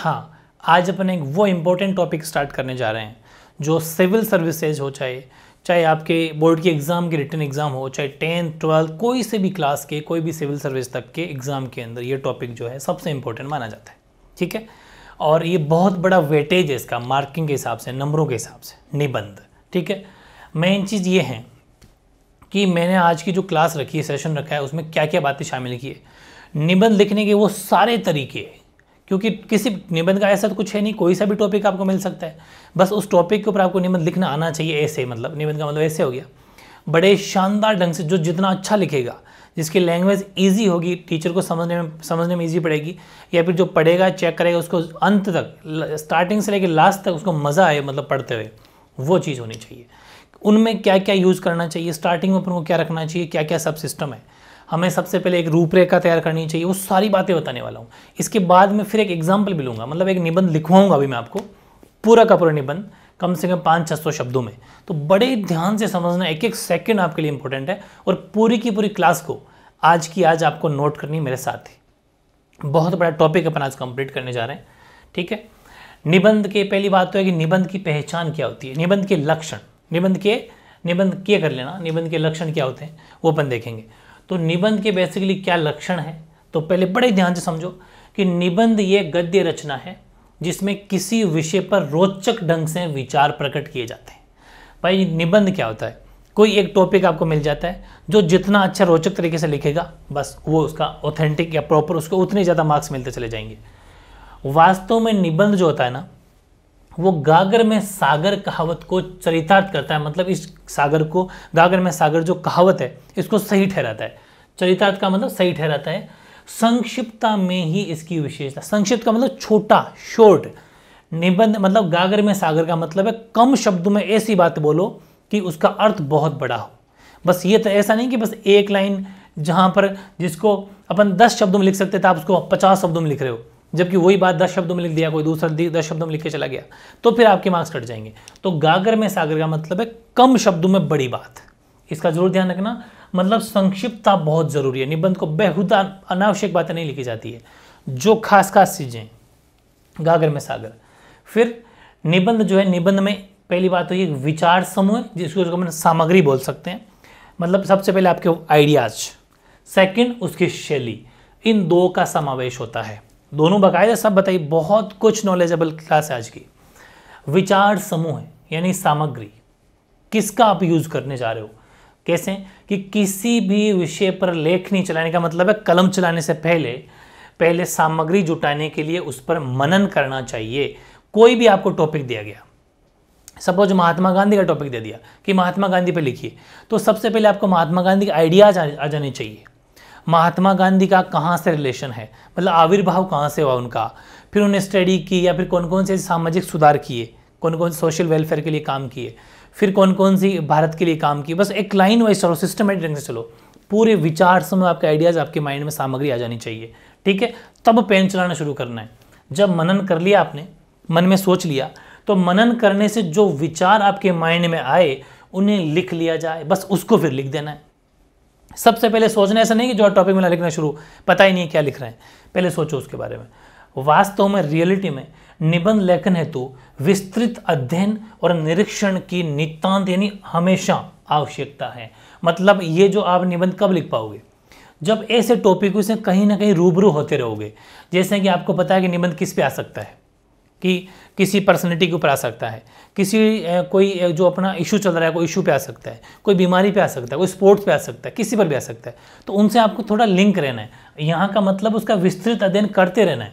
हाँ आज अपन एक वो इम्पोर्टेंट टॉपिक स्टार्ट करने जा रहे हैं जो सिविल सर्विसेज हो चाहे चाहे आपके बोर्ड के एग्ज़ाम के रिटर्न एग्ज़ाम हो चाहे टेंथ ट्वेल्थ कोई से भी क्लास के कोई भी सिविल सर्विस तक के एग्ज़ाम के अंदर ये टॉपिक जो है सबसे इम्पोर्टेंट माना जाता है ठीक है और ये बहुत बड़ा वेटेज है इसका मार्किंग के हिसाब से नंबरों के हिसाब से निबंध ठीक है मेन चीज़ ये है कि मैंने आज की जो क्लास रखी है सेशन रखा है उसमें क्या क्या बातें शामिल की है निबंध लिखने के वो सारे तरीके क्योंकि किसी निबंध का ऐसा तो कुछ है नहीं कोई सा भी टॉपिक आपको मिल सकता है बस उस टॉपिक के ऊपर आपको निबंध लिखना आना चाहिए ऐसे मतलब निबंध का मतलब ऐसे हो गया बड़े शानदार ढंग से जो जितना अच्छा लिखेगा जिसकी लैंग्वेज ईजी होगी टीचर को समझने में समझने में ईजी पड़ेगी या फिर जो पढ़ेगा चेक करेगा उसको अंत तक स्टार्टिंग से लेकर लास्ट तक उसको मज़ा आए मतलब पढ़ते हुए वो चीज़ होनी चाहिए उनमें क्या क्या यूज़ करना चाहिए स्टार्टिंग में अपन को क्या रखना चाहिए क्या क्या सब सिस्टम है हमें सबसे पहले एक रूपरेखा तैयार करनी चाहिए वो सारी बातें बताने वाला हूँ इसके बाद में फिर एक एग्जाम्पल भी लूँगा मतलब एक निबंध लिखवाऊंगा अभी मैं आपको पूरा का पूरा निबंध कम से कम पाँच छः सौ शब्दों में तो बड़े ध्यान से समझना एक एक सेकेंड आपके लिए इंपॉर्टेंट है और पूरी की पूरी क्लास को आज की आज आपको नोट करनी मेरे साथ ही बहुत बड़ा टॉपिक अपन आज कंप्लीट करने जा रहे हैं ठीक है निबंध के पहली बात तो है कि निबंध की पहचान क्या होती है निबंध के लक्षण निबंध के निबंध क्या कर लेना निबंध के लक्षण क्या होते हैं वो अपन देखेंगे तो निबंध के बेसिकली क्या लक्षण है तो पहले बड़े ध्यान से समझो कि निबंध ये गद्य रचना है जिसमें किसी विषय पर रोचक ढंग से विचार प्रकट किए जाते हैं भाई निबंध क्या होता है कोई एक टॉपिक आपको मिल जाता है जो जितना अच्छा रोचक तरीके से लिखेगा बस वो उसका ऑथेंटिक या प्रॉपर उसको उतने ज़्यादा मार्क्स मिलते चले जाएंगे वास्तव में निबंध जो होता है ना वो गागर में सागर कहावत को चरितार्थ करता है मतलब इस सागर को गागर में सागर जो कहावत है इसको सही ठहराता है चरितार्थ का मतलब सही ठहराता है संक्षिप्तता में ही इसकी विशेषता संक्षिप्त का मतलब छोटा शोर्ट निबंध मतलब गागर में सागर का मतलब है कम शब्दों में ऐसी बात बोलो कि उसका अर्थ बहुत बड़ा हो बस ये तो ऐसा नहीं कि बस एक लाइन जहाँ पर जिसको अपन दस शब्दों में लिख सकते थे आप उसको पचास शब्दों में लिख रहे हो जबकि वही बात दस शब्दों में लिख दिया कोई दूसरा दस शब्दों में लिख के चला गया तो फिर आपके मार्क्स कट जाएंगे तो गागर में सागर का मतलब है कम शब्दों में बड़ी बात इसका जरूर ध्यान रखना मतलब संक्षिप्तता बहुत जरूरी है निबंध को बेहुदा अनावश्यक बातें नहीं लिखी जाती है जो खास खास चीज़ें गागर में सागर फिर निबंध जो है निबंध में पहली बात तो ये विचार समूह जिसको हम सामग्री बोल सकते हैं मतलब सबसे पहले आपके आइडियाज सेकंड उसकी शैली इन दो का समावेश होता है दोनों बाकायदा सब बताइए बहुत कुछ नॉलेजेबल क्लास है आज की विचार समूह है यानी सामग्री किसका आप यूज़ करने जा रहे हो कैसे कि किसी भी विषय पर लेख नहीं चलाने का मतलब है कलम चलाने से पहले पहले सामग्री जुटाने के लिए उस पर मनन करना चाहिए कोई भी आपको टॉपिक दिया गया सपोज महात्मा गांधी का टॉपिक दे दिया कि महात्मा गांधी पे लिखिए तो सबसे पहले आपको महात्मा गांधी के आइडियाज आ जाने चाहिए महात्मा गांधी का कहाँ से रिलेशन है मतलब आविर्भाव कहाँ से हुआ उनका फिर उन्हें स्टडी की या फिर कौन कौन से सामाजिक सुधार किए कौन कौन से सोशल वेलफेयर के लिए काम किए फिर कौन कौन सी भारत के लिए काम किए बस एक लाइन वाइज चलो सिस्टमेटिक ढंग से चलो पूरे विचार समय मतलब आपके आइडियाज़ आपके माइंड में सामग्री आ जानी चाहिए ठीक है तब पेन चलाना शुरू करना है जब मनन कर लिया आपने मन में सोच लिया तो मनन करने से जो विचार आपके माइंड में आए उन्हें लिख लिया जाए बस उसको फिर लिख देना है सबसे पहले सोचना ऐसा नहीं कि जो टॉपिक मिला लिखना शुरू पता ही नहीं क्या लिख रहे हैं पहले सोचो उसके बारे में वास्तव में रियलिटी में निबंध लेखन हेतु विस्तृत अध्ययन और निरीक्षण की नितांत यानी हमेशा आवश्यकता है मतलब ये जो आप निबंध कब लिख पाओगे जब ऐसे टॉपिक से कहीं ना कहीं रूबरू होते रहोगे जैसे कि आपको पता है कि निबंध किस पे आ सकता है कि किसी पर्सनैलिटी के ऊपर आ सकता है किसी कोई जो अपना इशू चल रहा है कोई इशू पे आ सकता है कोई बीमारी पे आ सकता है कोई स्पोर्ट्स पे आ सकता है किसी पर भी आ सकता है तो उनसे आपको थोड़ा लिंक रहना है यहाँ का मतलब उसका विस्तृत अध्ययन करते रहना है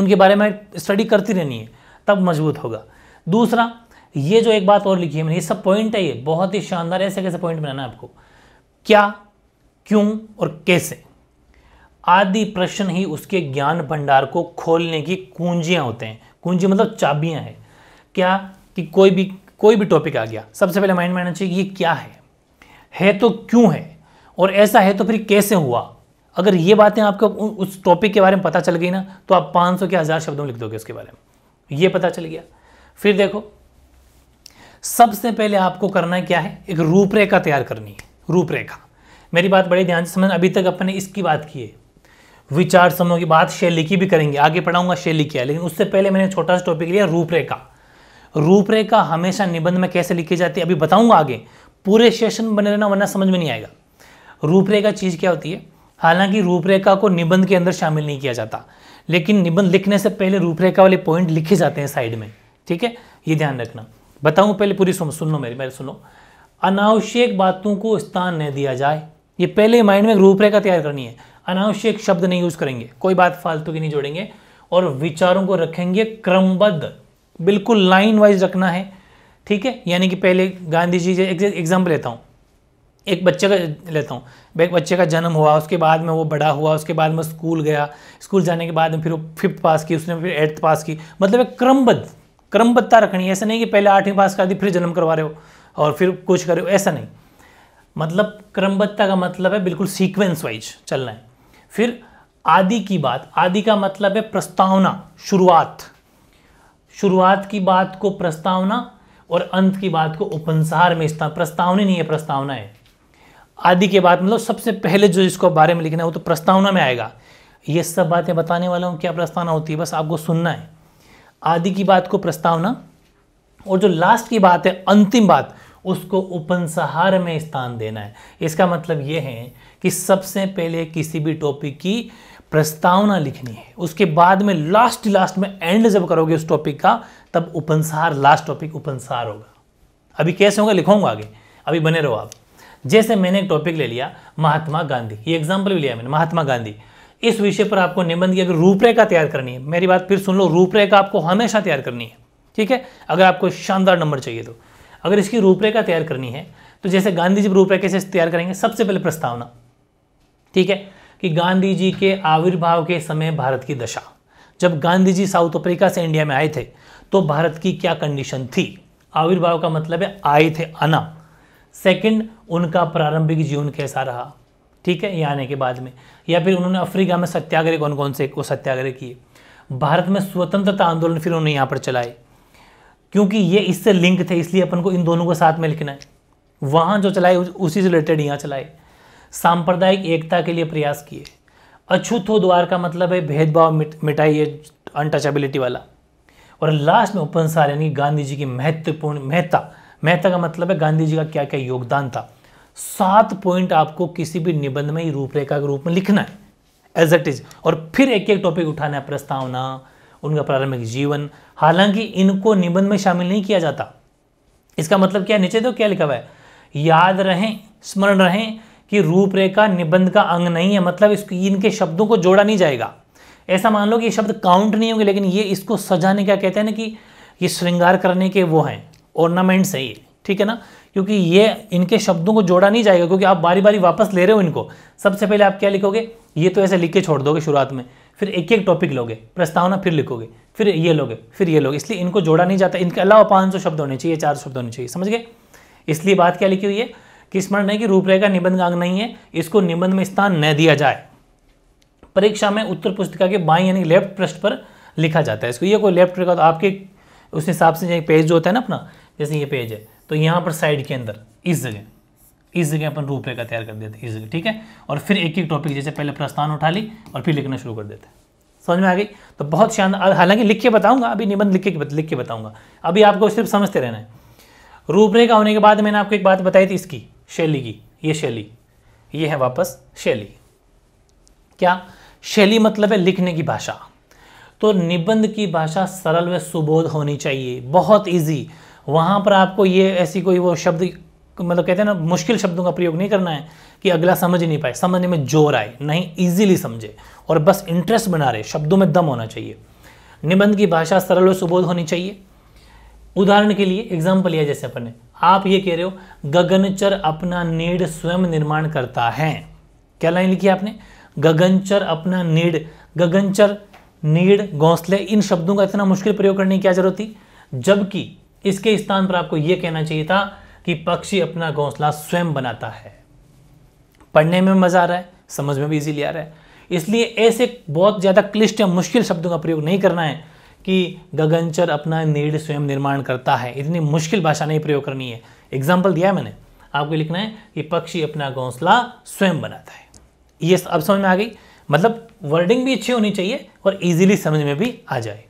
उनके बारे में स्टडी करती रहनी है तब मजबूत होगा दूसरा ये जो एक बात और लिखी है मैंने ये सब पॉइंट है ये बहुत ही शानदार ऐसे कैसे पॉइंट बनाना है आपको क्या क्यों और कैसे आदि प्रश्न ही उसके ज्ञान भंडार को खोलने की कुंजियां होते हैं कुंजी मतलब चाबियां हैं क्या कि कोई भी कोई भी टॉपिक आ गया सबसे पहले माइंड में आना चाहिए ये क्या है है तो क्यों है और ऐसा है तो फिर कैसे हुआ अगर ये बातें आपको उस टॉपिक के बारे में पता चल गई ना तो आप 500 के हज़ार शब्दों में लिख दोगे उसके बारे में ये पता चल गया फिर देखो सबसे पहले आपको करना क्या है एक रूपरेखा तैयार करनी है रूपरेखा मेरी बात बड़े ध्यान से समझ अभी तक अपने इसकी बात की है विचार समूह की बात शैली की भी करेंगे आगे पढ़ाऊंगा शैली क्या लेकिन उससे पहले मैंने छोटा सा टॉपिक लिया रूपरेखा रूपरेखा हमेशा निबंध में कैसे लिखी जाती है अभी बताऊंगा आगे पूरे सेशन बने रहना वरना समझ में नहीं आएगा रूपरेखा चीज़ क्या होती है हालांकि रूपरेखा को निबंध के अंदर शामिल नहीं किया जाता लेकिन निबंध लिखने से पहले रूपरेखा वाले पॉइंट लिखे जाते हैं साइड में ठीक है ये ध्यान रखना बताऊं पहले पूरी सुन सुन लो मेरे सुनो अनावश्यक बातों को स्थान न दिया जाए ये पहले माइंड में रूपरेखा तैयार करनी है अनावश्यक शब्द नहीं यूज़ करेंगे कोई बात फालतू की नहीं जोड़ेंगे और विचारों को रखेंगे क्रमबद्ध बिल्कुल लाइन वाइज रखना है ठीक है यानी कि पहले गांधी जी एग्जाम्पल लेता हूँ एक बच्चे का लेता हूँ एक बच्चे का जन्म हुआ उसके बाद में वो बड़ा हुआ उसके बाद में स्कूल गया स्कूल जाने के बाद में फिर वो फिफ्थ पास की उसने फिर एट्थ पास की मतलब एक क्रमबद्ध क्रमबद्धता रखनी है ऐसा नहीं कि पहले आठवीं पास कर दी फिर जन्म करवा रहे हो और फिर कुछ करे हो ऐसा नहीं मतलब क्रमबद्धता का मतलब है बिल्कुल सीक्वेंस वाइज चलना है फिर आदि की बात आदि का मतलब है प्रस्तावना शुरुआत शुरुआत की बात को प्रस्तावना और अंत की बात को उपंसार में स्थान प्रस्तावनी नहीं है प्रस्तावना है आदि के बाद मतलब सबसे पहले जो इसको बारे में लिखना है वो तो प्रस्तावना में आएगा ये सब बातें बताने वाला हूँ क्या प्रस्तावना होती है बस आपको सुनना है आदि की बात को प्रस्तावना और जो लास्ट की बात है अंतिम बात उसको उपनसहार में स्थान देना है इसका मतलब ये है कि सबसे पहले किसी भी टॉपिक की प्रस्तावना लिखनी है उसके बाद में लास्ट लास्ट में एंड जब करोगे उस टॉपिक का तब उपनसहार लास्ट टॉपिक उपनसहार होगा अभी कैसे होगा लिखूंगा आगे अभी बने रहो आप जैसे मैंने एक टॉपिक ले लिया महात्मा गांधी ये एग्जाम्पल भी लिया मैंने महात्मा गांधी इस विषय पर आपको निबंध की अगर रूपरेखा तैयार करनी है मेरी बात फिर सुन लो रूपरेखा आपको हमेशा तैयार करनी है ठीक है अगर आपको शानदार नंबर चाहिए तो अगर इसकी रूपरेखा तैयार करनी है तो जैसे गांधी जी रूपरेखा से तैयार करेंगे सबसे पहले प्रस्तावना ठीक है कि गांधी जी के आविर्भाव के समय भारत की दशा जब गांधी जी साउथ अफ्रीका से इंडिया में आए थे तो भारत की क्या कंडीशन थी आविर्भाव का मतलब है आए थे आना सेकंड उनका प्रारंभिक जीवन कैसा रहा ठीक है ये आने के बाद में या फिर उन्होंने अफ्रीका में सत्याग्रह कौन कौन से को सत्याग्रह किए भारत में स्वतंत्रता आंदोलन फिर उन्होंने यहाँ पर चलाए क्योंकि ये इससे लिंक थे इसलिए अपन को इन दोनों को साथ में लिखना है वहां जो चलाए उसी से रिलेटेड यहां चलाए सांप्रदायिक एकता के लिए प्रयास किए अछूत हो द्वार का मतलब है भेदभाव मिट मिटाई ये अनटचेबिलिटी वाला और लास्ट में उपन सार यानी गांधी जी की महत्वपूर्ण मेहता मेहता का मतलब है गांधी जी का क्या क्या योगदान था सात पॉइंट आपको किसी भी निबंध में रूपरेखा के रूप में लिखना है एज इट इज और फिर एक एक टॉपिक उठाना है प्रस्तावना उनका प्रारंभिक जीवन हालांकि इनको निबंध में शामिल नहीं किया जाता इसका मतलब क्या नीचे तो क्या लिखा हुआ है याद रहें स्मरण रहें कि रूपरेखा निबंध का अंग नहीं है मतलब इस इनके शब्दों को जोड़ा नहीं जाएगा ऐसा मान लो कि ये शब्द काउंट नहीं होंगे लेकिन ये इसको सजाने का कहते हैं ना कि ये श्रृंगार करने के वो हैं ऑर्नामेंट्स हैं ये ठीक है ना क्योंकि ये इनके शब्दों को जोड़ा नहीं जाएगा क्योंकि आप बारी बारी वापस ले रहे हो इनको सबसे पहले आप क्या लिखोगे ये तो ऐसे लिख के छोड़ दोगे शुरुआत में फिर एक एक टॉपिक लोगे प्रस्तावना फिर लिखोगे फिर ये लोगे फिर ये लोग इसलिए इनको जोड़ा नहीं जाता इनके अलावा पाँच सौ शब्द होने चाहिए चार शब्द होने चाहिए समझ गए इसलिए बात क्या लिखी हुई है कि स्मरण है कि रूपरेखा निबंध अंग नहीं है इसको निबंध में स्थान न दिया जाए परीक्षा में उत्तर पुस्तिका के बाई यानी लेफ्ट पृष्ठ पर लिखा जाता है इसको ये कोई लेफ्ट रेखा तो आपके उस हिसाब से पेज जो होता है ना अपना जैसे ये पेज है तो यहाँ पर साइड के अंदर इस जगह इस जगह अपन रूपरेखा का तैयार कर देते इस जगह ठीक है और फिर एक एक टॉपिक जैसे पहले प्रस्थान उठा ली और फिर लिखना शुरू कर देते समझ में आ गई तो बहुत शानदार हालांकि लिख के बताऊंगा अभी निबंध लिख के लिख के बताऊंगा अभी आपको सिर्फ समझते रहना है रूपरेखा होने के बाद मैंने आपको एक बात बताई थी इसकी शैली की ये शैली ये है वापस शैली क्या शैली मतलब है लिखने की भाषा तो निबंध की भाषा सरल व सुबोध होनी चाहिए बहुत इजी वहां पर आपको ये ऐसी कोई वो शब्द मतलब कहते हैं ना मुश्किल शब्दों का प्रयोग नहीं करना है कि अगला समझ नहीं पाए समझने में जोर आए नहीं इजीली समझे और बस इंटरेस्ट बना रहे शब्दों में दम होना चाहिए निबंध की भाषा सरल और सुबोध होनी चाहिए उदाहरण के लिए एग्जाम्पल लिया जैसे अपने आप ये कह रहे हो गगनचर अपना नीड स्वयं निर्माण करता है क्या लाइन लिखी आपने गगनचर अपना नीड गगनचर नीड घोंसले इन शब्दों का इतना मुश्किल प्रयोग करने की क्या जरूरत थी जबकि इसके स्थान पर आपको यह कहना चाहिए था कि पक्षी अपना घोंसला स्वयं बनाता है पढ़ने में मज़ा आ रहा है समझ में भी इजीली आ रहा है इसलिए ऐसे बहुत ज़्यादा क्लिष्ट या मुश्किल शब्दों का प्रयोग नहीं करना है कि गगनचर अपना नीड स्वयं निर्माण करता है इतनी मुश्किल भाषा नहीं प्रयोग करनी है एग्जाम्पल दिया है मैंने आपको लिखना है कि पक्षी अपना घोंसला स्वयं बनाता है ये अब समझ में आ गई मतलब वर्डिंग भी अच्छी होनी चाहिए और इजीली समझ में भी आ जाए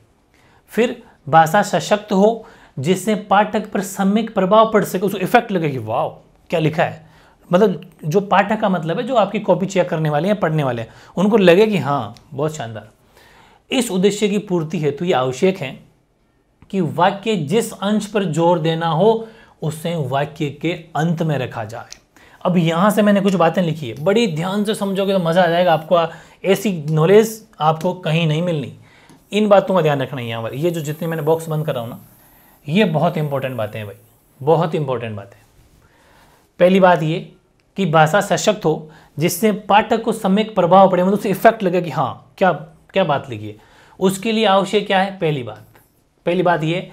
फिर भाषा सशक्त हो जिससे पाठक पर सम्यक प्रभाव पड़ सके उसको इफेक्ट लगे कि वाह क्या लिखा है मतलब जो पाठक का मतलब है जो आपकी कॉपी चेक करने वाले हैं पढ़ने वाले हैं उनको लगे कि हाँ बहुत शानदार इस उद्देश्य की पूर्ति हेतु ये आवश्यक है कि वाक्य जिस अंश पर जोर देना हो उसे वाक्य के अंत में रखा जाए अब यहां से मैंने कुछ बातें लिखी है बड़ी ध्यान से समझोगे तो मज़ा आ जाएगा आपको ऐसी नॉलेज आपको कहीं नहीं मिलनी इन बातों का ध्यान रखना है यहाँ पर ये जो जितने मैंने बॉक्स बंद कर रहा हूँ ना ये बहुत इंपॉर्टेंट बातें हैं भाई बहुत इंपॉर्टेंट बातें पहली बात ये कि भाषा सशक्त हो जिससे पाठक को सम्यक प्रभाव पड़े मतलब उसे इफेक्ट लगे कि हाँ क्या क्या बात लिखी है उसके लिए आवश्यक क्या है पहली बात पहली बात ये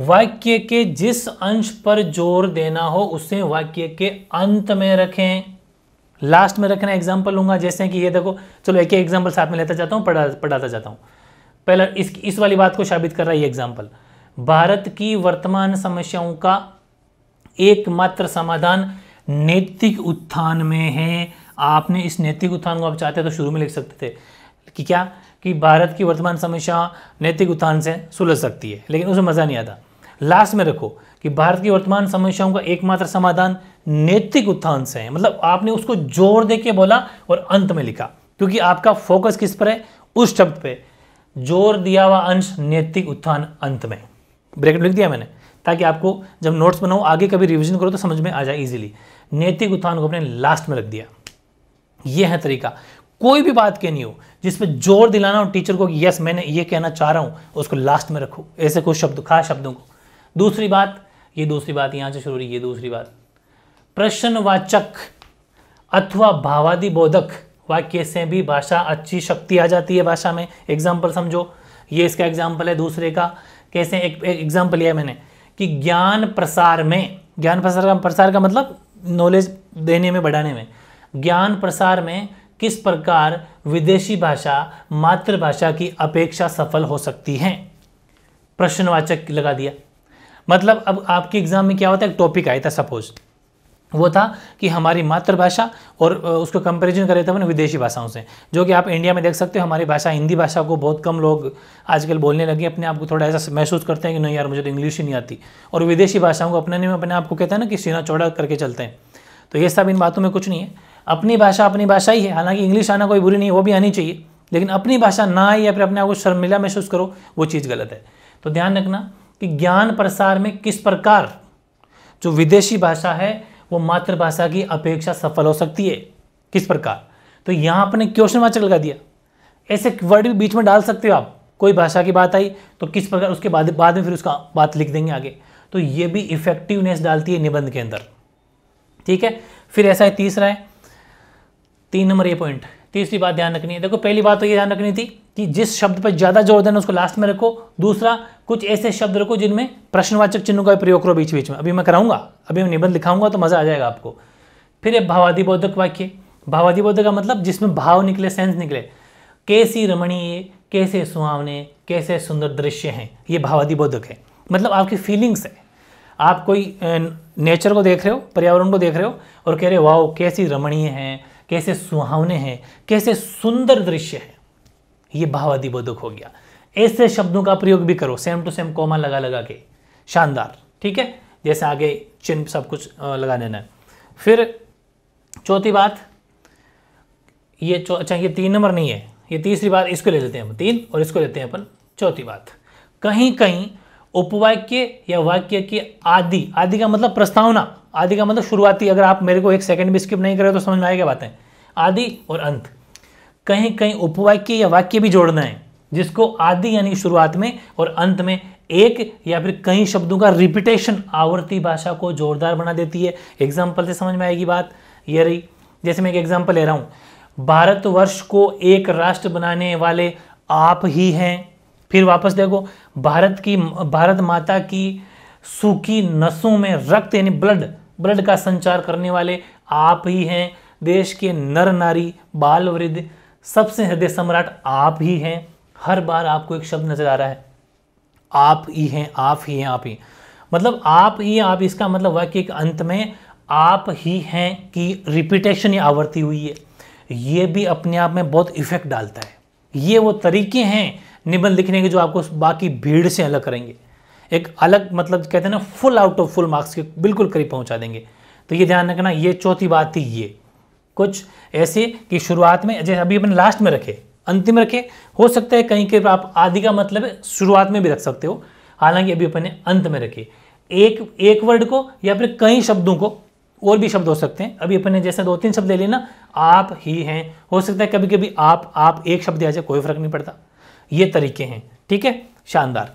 वाक्य के जिस अंश पर जोर देना हो उसे वाक्य के अंत में रखें लास्ट में रखना एग्जाम्पल लूंगा जैसे कि ये देखो चलो एक एक एग्जाम्पल साथ में लेता जाता हूँ पढ़ा पढ़ाता जाता हूँ पहला इस इस वाली बात को साबित कर रहा है ये एग्जाम्पल भारत की वर्तमान समस्याओं का एकमात्र समाधान नैतिक उत्थान में है आपने इस नैतिक उत्थान को आप चाहते तो शुरू में लिख सकते थे कि क्या कि भारत की वर्तमान समस्या नैतिक उत्थान से सुलझ सकती है लेकिन उसमें मज़ा नहीं आता लास्ट में रखो कि भारत की वर्तमान समस्याओं का एकमात्र समाधान नैतिक उत्थान से है मतलब आपने उसको जोर दे के बोला और अंत में लिखा क्योंकि आपका फोकस किस पर है उस शब्द पे जोर दिया हुआ अंश नैतिक उत्थान अंत में ब्रैकेट लिख दिया मैंने ताकि आपको जब नोट्स बनाओ आगे कभी रिविजन करो तो समझ में आ जाए इजीली नैतिक उत्थान को अपने लास्ट में रख दिया यह है तरीका कोई भी बात कहनी हो जिसपे जोर दिलाना हो टीचर को यस मैंने ये कहना चाह रहा हूं उसको लास्ट में रखो ऐसे कुछ शब्द खास शब्दों को दूसरी बात ये दूसरी बात यहां से शुरू हो रही ये दूसरी बात प्रश्नवाचक अथवा भावादि बोधक वाक्य से भी भाषा अच्छी शक्ति आ जाती है भाषा में एग्जाम्पल समझो ये इसका एग्जाम्पल है दूसरे का कैसे एक एग्जाम्पल लिया मैंने कि ज्ञान प्रसार में ज्ञान प्रसार का प्रसार का मतलब नॉलेज देने में बढ़ाने में ज्ञान प्रसार में किस प्रकार विदेशी भाषा मातृभाषा की अपेक्षा सफल हो सकती है प्रश्नवाचक लगा दिया मतलब अब आपके एग्ज़ाम में क्या होता है एक टॉपिक आया था सपोज़ वो था कि हमारी मातृभाषा और उसको कंपैरिजन करे थे अपने विदेशी भाषाओं से जो कि आप इंडिया में देख सकते हो हमारी भाषा हिंदी भाषा को बहुत कम लोग आजकल बोलने लगे अपने आप को थोड़ा ऐसा महसूस करते हैं कि नहीं यार मुझे तो इंग्लिश ही नहीं आती और विदेशी भाषाओं को अपने में अपने आप को कहते हैं ना कि सीना चौड़ा करके चलते हैं तो ये सब इन बातों में कुछ नहीं है अपनी भाषा अपनी भाषा ही है हालांकि इंग्लिश आना कोई बुरी नहीं वो भी आनी चाहिए लेकिन अपनी भाषा ना आई या फिर अपने आप को शर्मिला महसूस करो वो चीज़ गलत है तो ध्यान रखना कि ज्ञान प्रसार में किस प्रकार जो विदेशी भाषा है वो मातृभाषा की अपेक्षा सफल हो सकती है किस प्रकार तो यहां आपने क्वेश्चन वाचक लगा दिया ऐसे वर्ड भी बीच में डाल सकते हो आप कोई भाषा की बात आई तो किस प्रकार उसके बाद बाद में फिर उसका बात लिख देंगे आगे तो ये भी इफेक्टिवनेस डालती है निबंध के अंदर ठीक है फिर ऐसा है तीसरा है तीन नंबर ये पॉइंट तीसरी बात ध्यान रखनी है देखो पहली बात तो ये ध्यान रखनी थी कि जिस शब्द पर ज़्यादा जोर देना उसको लास्ट में रखो दूसरा कुछ ऐसे शब्द रखो जिनमें प्रश्नवाचक चिन्हों का प्रयोग करो बीच बीच में अभी मैं कराऊंगा अभी मैं निबंध लिखाऊंगा तो मज़ा आ जाएगा आपको फिर एक बोधक वाक्य बोधक का मतलब जिसमें भाव निकले सेंस निकले कैसी रमणीय कैसे सुहावने कैसे सुंदर दृश्य हैं ये बोधक है मतलब आपकी फीलिंग्स है आप कोई नेचर को देख रहे हो पर्यावरण को देख रहे हो और कह रहे हो वाह कैसी रमणीय है कैसे सुहावने हैं कैसे सुंदर दृश्य है ये भावादी बोधक हो गया ऐसे शब्दों का प्रयोग भी करो सेम टू सेम कोमा लगा लगा के शानदार ठीक है जैसे आगे चिन्ह सब कुछ लगा देना है फिर चौथी बात ये अच्छा ये तीन नंबर नहीं है ये तीसरी बात इसको ले लेते हैं हम तीन और इसको लेते हैं अपन चौथी बात कहीं कहीं उपवाक्य या वाक्य के आदि आदि का मतलब प्रस्तावना आदि का मतलब शुरुआती अगर आप मेरे को एक सेकंड भी स्किप नहीं करें तो समझ में आएगा बातें आदि और अंत कहीं कहीं उपवाक्य या वाक्य भी जोड़ना है जिसको आदि यानी शुरुआत में और अंत में एक या फिर कई शब्दों का रिपीटेशन आवर्ती भाषा को जोरदार बना देती है एग्जाम्पल से समझ में आएगी बात ये रही जैसे मैं एक एग्जाम्पल ले रहा हूँ भारतवर्ष को एक राष्ट्र बनाने वाले आप ही हैं फिर वापस देखो भारत की भारत माता की सूखी नसों में रक्त यानी ब्लड ब्लड का संचार करने वाले आप ही हैं देश के नर नारी बाल वृद्ध सबसे हृदय सम्राट आप ही हैं हर बार आपको एक शब्द नज़र आ रहा है आप ही हैं आप ही हैं आप ही मतलब आप ही आप इसका मतलब वाक्य के अंत में आप ही हैं कि रिपीटेशन ही आवर्ती हुई है ये भी अपने आप में बहुत इफेक्ट डालता है ये वो तरीके हैं निबंध लिखने के जो आपको बाकी भीड़ से अलग करेंगे एक अलग मतलब कहते हैं ना full out of full marks के बिल्कुल करीब पहुंचा देंगे तो ये ध्यान रखना ये चौथी बात थी ये कुछ ऐसे कि शुरुआत में जैसे अभी अपन लास्ट में रखे अंतिम रखे हो सकता है कहीं के आप आदि का मतलब शुरुआत में भी रख सकते हो हालांकि अभी अपने अंत में रखे एक एक वर्ड को या फिर कई शब्दों को और भी शब्द हो सकते हैं अभी अपने जैसे दो तीन शब्द ले लेना आप ही हैं हो सकता है कभी कभी आप आप एक शब्द आ जाए कोई फर्क नहीं पड़ता ये तरीके हैं ठीक है शानदार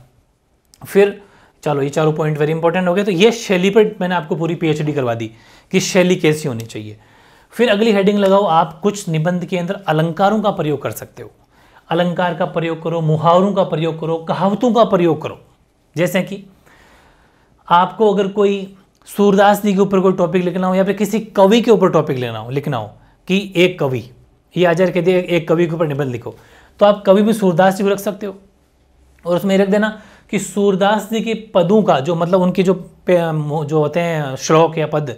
फिर चलो ये चारों पॉइंट वेरी इंपॉर्टेंट हो गए तो ये शैली पर मैंने आपको पूरी पीएचडी करवा दी कि शैली कैसी होनी चाहिए फिर अगली हेडिंग लगाओ आप कुछ निबंध के अंदर अलंकारों का प्रयोग कर सकते हो अलंकार का प्रयोग करो मुहावरों का प्रयोग करो कहावतों का प्रयोग करो जैसे कि आपको अगर कोई सूरदास जी के ऊपर कोई टॉपिक लिखना हो या फिर किसी कवि के ऊपर टॉपिक लिखना हो लिखना हो कि एक कवि ये आचार्य कहते हैं एक कवि के ऊपर निबंध लिखो तो आप कवि भी सूरदास जी को रख सकते हो और उसमें रख देना कि सूरदास जी के पदों का जो मतलब उनके जो जो होते हैं श्लोक या पद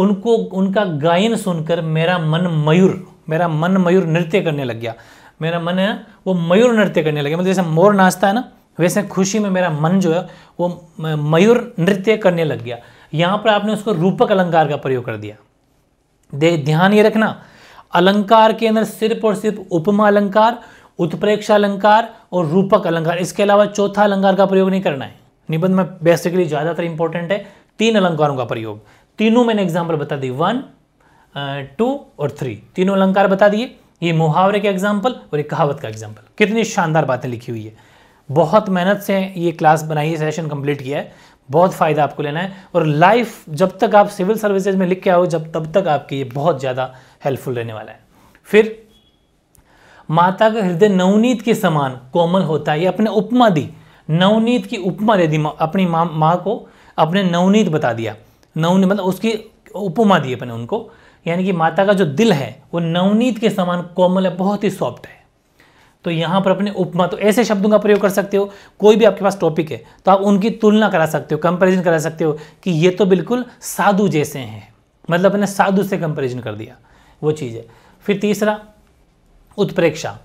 उनको उनका गायन सुनकर मेरा मन मयूर मेरा मन मयूर नृत्य करने लग गया मेरा मन है वो मयूर नृत्य करने लगे मतलब जैसे मोर नाचता है ना वैसे खुशी में मेरा मन जो है वो मयूर नृत्य करने लग गया यहाँ पर आपने उसको रूपक अलंकार का प्रयोग कर दिया देख ध्यान ये रखना अलंकार के अंदर सिर्फ और सिर्फ उपमा अलंकार उत्प्रेक्षा अलंकार और रूपक अलंकार इसके अलावा चौथा अलंकार का प्रयोग नहीं करना है निबंध में बेसिकली ज़्यादातर इंपॉर्टेंट है तीन अलंकारों का प्रयोग तीनों मैंने एग्जाम्पल बता दी वन टू uh, और थ्री तीनों अलंकार बता दिए ये मुहावरे के एग्जाम्पल और एक कहावत का एग्जाम्पल कितनी शानदार बातें लिखी हुई है बहुत मेहनत से ये क्लास बनाई है सेशन कंप्लीट किया है बहुत फ़ायदा आपको लेना है और लाइफ जब तक आप सिविल सर्विसेज में लिख के आओ जब तब तक आपके ये बहुत ज़्यादा हेल्पफुल रहने वाला है फिर माता का हृदय नवनीत के समान कोमल होता है ये अपने उपमा दी नवनीत की उपमा दे दी अपनी माँ माँ को अपने नवनीत बता दिया नवनी मतलब उसकी उपमा दी अपने उनको यानी कि माता का जो दिल है वो नवनीत के समान कोमल है बहुत ही सॉफ्ट है तो यहाँ पर अपने उपमा तो ऐसे शब्दों का प्रयोग कर सकते हो कोई भी आपके पास टॉपिक है तो आप उनकी तुलना करा सकते हो कंपैरिजन करा सकते हो कि ये तो बिल्कुल साधु जैसे हैं मतलब अपने साधु से कंपैरिजन कर दिया वो चीज़ है फिर तीसरा उत्प्रेक्षा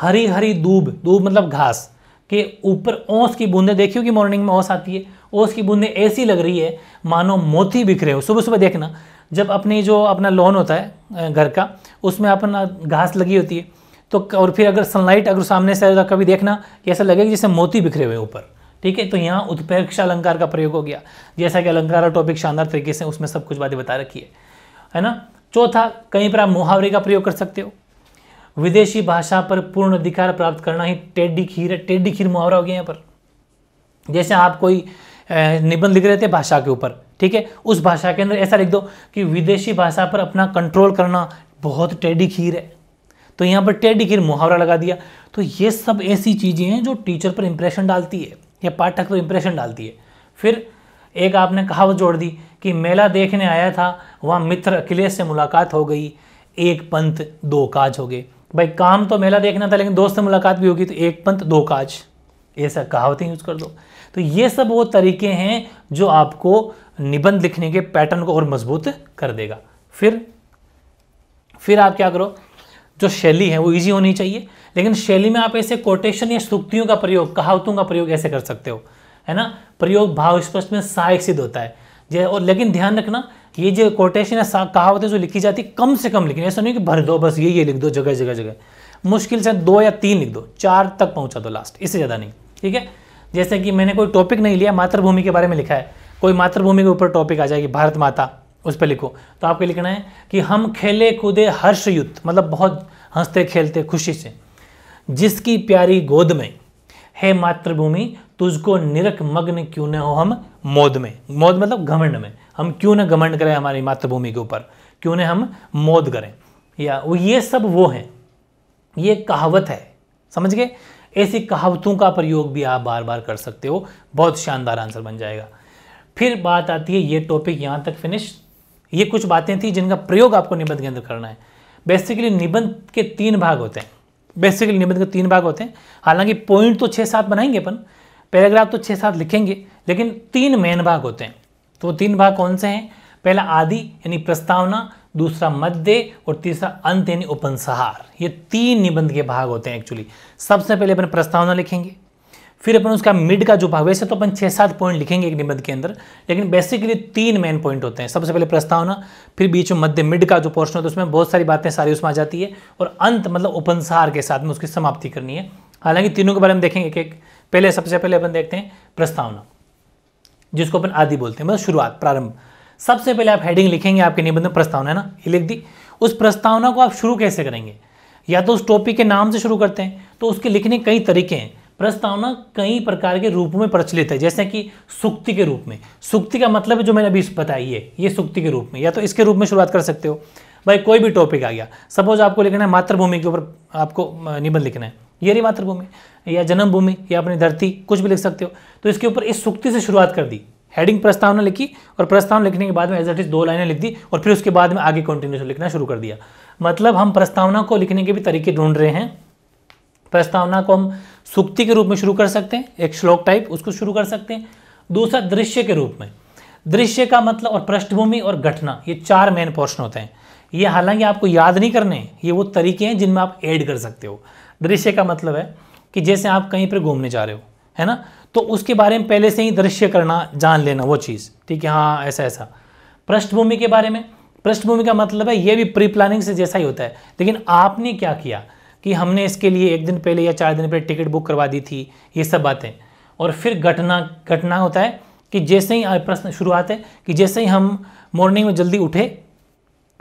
हरी हरी दूब दूब मतलब घास के ऊपर ओस की बूंदें देखियो कि मॉर्निंग में ओस आती है ओस की बूंदें ऐसी लग रही है मानो मोती बिखरे हो सुबह सुबह देखना जब अपनी जो अपना लॉन होता है घर का उसमें अपना घास लगी होती है तो और फिर अगर सनलाइट अगर सामने से आएगा तो कभी देखना ऐसा लगेगा जैसे मोती बिखरे हुए ऊपर ठीक है तो यहाँ उत्पेक्ष अलंकार का प्रयोग हो गया जैसा कि अलंकार और टॉपिक शानदार तरीके से उसमें सब कुछ बातें बता रखी है है ना चौथा कहीं पर आप मुहावरे का प्रयोग कर सकते हो विदेशी भाषा पर पूर्ण अधिकार प्राप्त करना ही टेडी खीर है टेडी खीर मुहावरा हो गया यहाँ पर जैसे आप कोई निबंध लिख रहे थे भाषा के ऊपर ठीक है उस भाषा के अंदर ऐसा लिख दो कि विदेशी भाषा पर अपना कंट्रोल करना बहुत टेढ़ी खीर है तो यहाँ पर टेढ़ी खीर मुहावरा लगा दिया तो ये सब ऐसी चीज़ें हैं जो टीचर पर इंप्रेशन डालती है या पाठक पर इंप्रेशन डालती है फिर एक आपने कहावत जोड़ दी कि मेला देखने आया था वहाँ मित्र अखिलेश से मुलाकात हो गई एक पंथ दो काज हो गए भाई काम तो मेला देखना था लेकिन दोस्त से मुलाकात भी होगी तो एक पंथ दो काज ऐसा कहावतें यूज़ कर दो तो ये सब वो तरीके हैं जो आपको निबंध लिखने के पैटर्न को और मजबूत कर देगा फिर फिर आप क्या करो जो शैली है वो इजी होनी चाहिए लेकिन शैली में आप ऐसे कोटेशन या सुक्तियों का प्रयोग कहावतों का प्रयोग ऐसे कर सकते हो है ना प्रयोग भाव स्पष्ट में सहायक सिद्ध होता है और लेकिन ध्यान रखना ये जो कोटेशन या कहावतें जो लिखी जाती कम से कम लिखनी ऐसा नहीं कि भर दो बस ये ये लिख दो जगह जगह जगह मुश्किल से दो या तीन लिख दो चार तक पहुंचा दो लास्ट इससे ज़्यादा नहीं ठीक है जैसे कि मैंने कोई टॉपिक नहीं लिया मातृभूमि के बारे में लिखा है कोई मातृभूमि के ऊपर टॉपिक आ जाएगी भारत माता उस पर लिखो तो आपको लिखना है कि हम खेले कूदे हर्ष युद्ध मतलब बहुत हंसते खेलते खुशी से जिसकी प्यारी गोद में हे मातृभूमि तुझको निरक मग्न क्यों न हो हम मोद में मोद मतलब घमंड में हम क्यों न घमंड करें हमारी मातृभूमि के ऊपर क्यों न हम मोद करें या वो ये सब वो हैं ये कहावत है समझ गए ऐसी कहावतों का प्रयोग भी आप बार बार कर सकते हो बहुत शानदार आंसर बन जाएगा फिर बात आती है ये टॉपिक यहाँ तक फिनिश ये कुछ बातें थी जिनका प्रयोग आपको निबंध के अंदर करना है बेसिकली निबंध के तीन भाग होते हैं बेसिकली निबंध के तीन भाग होते हैं हालांकि पॉइंट तो छः सात बनाएंगे अपन पैराग्राफ तो छः सात लिखेंगे लेकिन तीन मेन भाग होते हैं तो तीन भाग कौन से हैं पहला आदि यानी प्रस्तावना दूसरा मध्य और तीसरा अंत यानी उपनसहार ये तीन निबंध के भाग होते हैं एक्चुअली सबसे पहले अपन प्रस्तावना लिखेंगे फिर अपन उसका मिड का जो भाग वैसे तो अपन छः सात पॉइंट लिखेंगे एक निबंध के अंदर लेकिन बेसिकली तीन मेन पॉइंट होते हैं सबसे पहले प्रस्तावना फिर बीच में मध्य मिड का जो पोर्शन होता है उसमें बहुत सारी बातें सारी उसमें आ जाती है और अंत मतलब उपनसहार के साथ में उसकी समाप्ति करनी है हालांकि तीनों के बारे में देखेंगे एक एक पहले सबसे पहले अपन देखते हैं प्रस्तावना जिसको अपन आदि बोलते हैं मतलब शुरुआत प्रारंभ सबसे पहले आप हेडिंग लिखेंगे आपके निबंध प्रस्तावना है ना ये लिख दी उस प्रस्तावना को आप शुरू कैसे करेंगे या तो उस टॉपिक के नाम से शुरू करते हैं तो उसके लिखने कई तरीके हैं प्रस्तावना कई प्रकार के रूप में प्रचलित है जैसे कि सुक्ति के रूप में सुक्ति का मतलब है जो मैंने अभी बताई है ये सुक्ति के रूप में या तो इसके रूप में शुरुआत कर सकते हो भाई कोई भी टॉपिक आ गया सपोज आपको लिखना है मातृभूमि के ऊपर आपको निबंध लिखना है ये रही मातृभूमि या जन्मभूमि या अपनी धरती कुछ भी लिख सकते हो तो इसके ऊपर इस सुक्ति से शुरुआत कर दी हेडिंग प्रस्तावना लिखी और प्रस्तावना लिखने के बाद में एज एट इज दो लाइनें लिख दी और फिर उसके बाद में आगे कंटिन्यूशन लिखना शुरू कर दिया मतलब हम प्रस्तावना को लिखने के भी तरीके ढूंढ रहे हैं प्रस्तावना को हम सुक्ति के रूप में शुरू कर सकते हैं एक श्लोक टाइप उसको शुरू कर सकते हैं दूसरा दृश्य के रूप में दृश्य का मतलब और पृष्ठभूमि और घटना ये चार मेन पोर्शन होते हैं ये हालांकि आपको याद नहीं करने ये वो तरीके हैं जिनमें आप ऐड कर सकते हो दृश्य का मतलब है कि जैसे आप कहीं पर घूमने जा रहे हो है ना तो उसके बारे में पहले से ही दृश्य करना जान लेना वो चीज़ ठीक है हाँ ऐसा ऐसा पृष्ठभूमि के बारे में पृष्ठभूमि का मतलब है ये भी प्री प्लानिंग से जैसा ही होता है लेकिन आपने क्या किया कि हमने इसके लिए एक दिन पहले या चार दिन पहले टिकट बुक करवा दी थी ये सब बातें और फिर घटना घटना होता है कि जैसे ही प्रश्न शुरुआत है कि जैसे ही हम मॉर्निंग में जल्दी उठे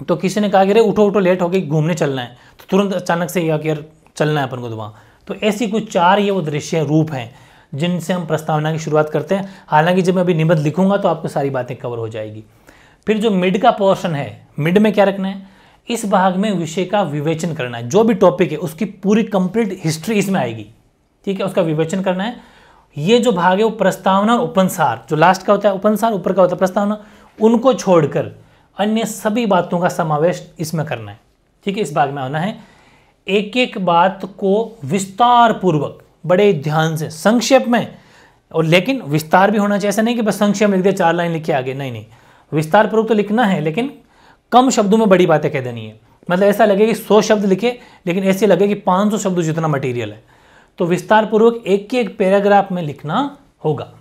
तो किसी ने कहा कि अरे उठो उठो लेट हो गई घूमने चलना है तो तुरंत अचानक से यह कि यार चलना है अपन को तो तो ऐसी कुछ चार ये वो दृश्य रूप हैं जिनसे हम प्रस्तावना की शुरुआत करते हैं हालांकि जब मैं अभी निबंध लिखूंगा तो आपको सारी बातें कवर हो जाएगी फिर जो मिड का पोर्शन है मिड में क्या रखना है इस भाग में विषय का विवेचन करना है जो भी टॉपिक है उसकी पूरी कंप्लीट हिस्ट्री इसमें आएगी ठीक है उसका विवेचन करना है ये जो भाग है वो प्रस्तावना और उपनसार जो लास्ट का होता है उपनसार ऊपर का होता है प्रस्तावना उनको छोड़कर अन्य सभी बातों का समावेश इसमें करना है ठीक है इस भाग में आना है एक एक बात को विस्तार पूर्वक बड़े ध्यान से संक्षेप में और लेकिन विस्तार भी होना चाहिए ऐसा नहीं कि बस संक्षेप लिख दिया चार लाइन लिखे आगे नहीं नहीं विस्तार पूर्वक तो लिखना है लेकिन कम शब्दों में बड़ी बातें कह देनी है मतलब ऐसा लगे कि सौ शब्द लिखे लेकिन ऐसे लगे कि पाँच सौ शब्द जितना मटीरियल है तो विस्तार पूर्वक एक एक पैराग्राफ में लिखना होगा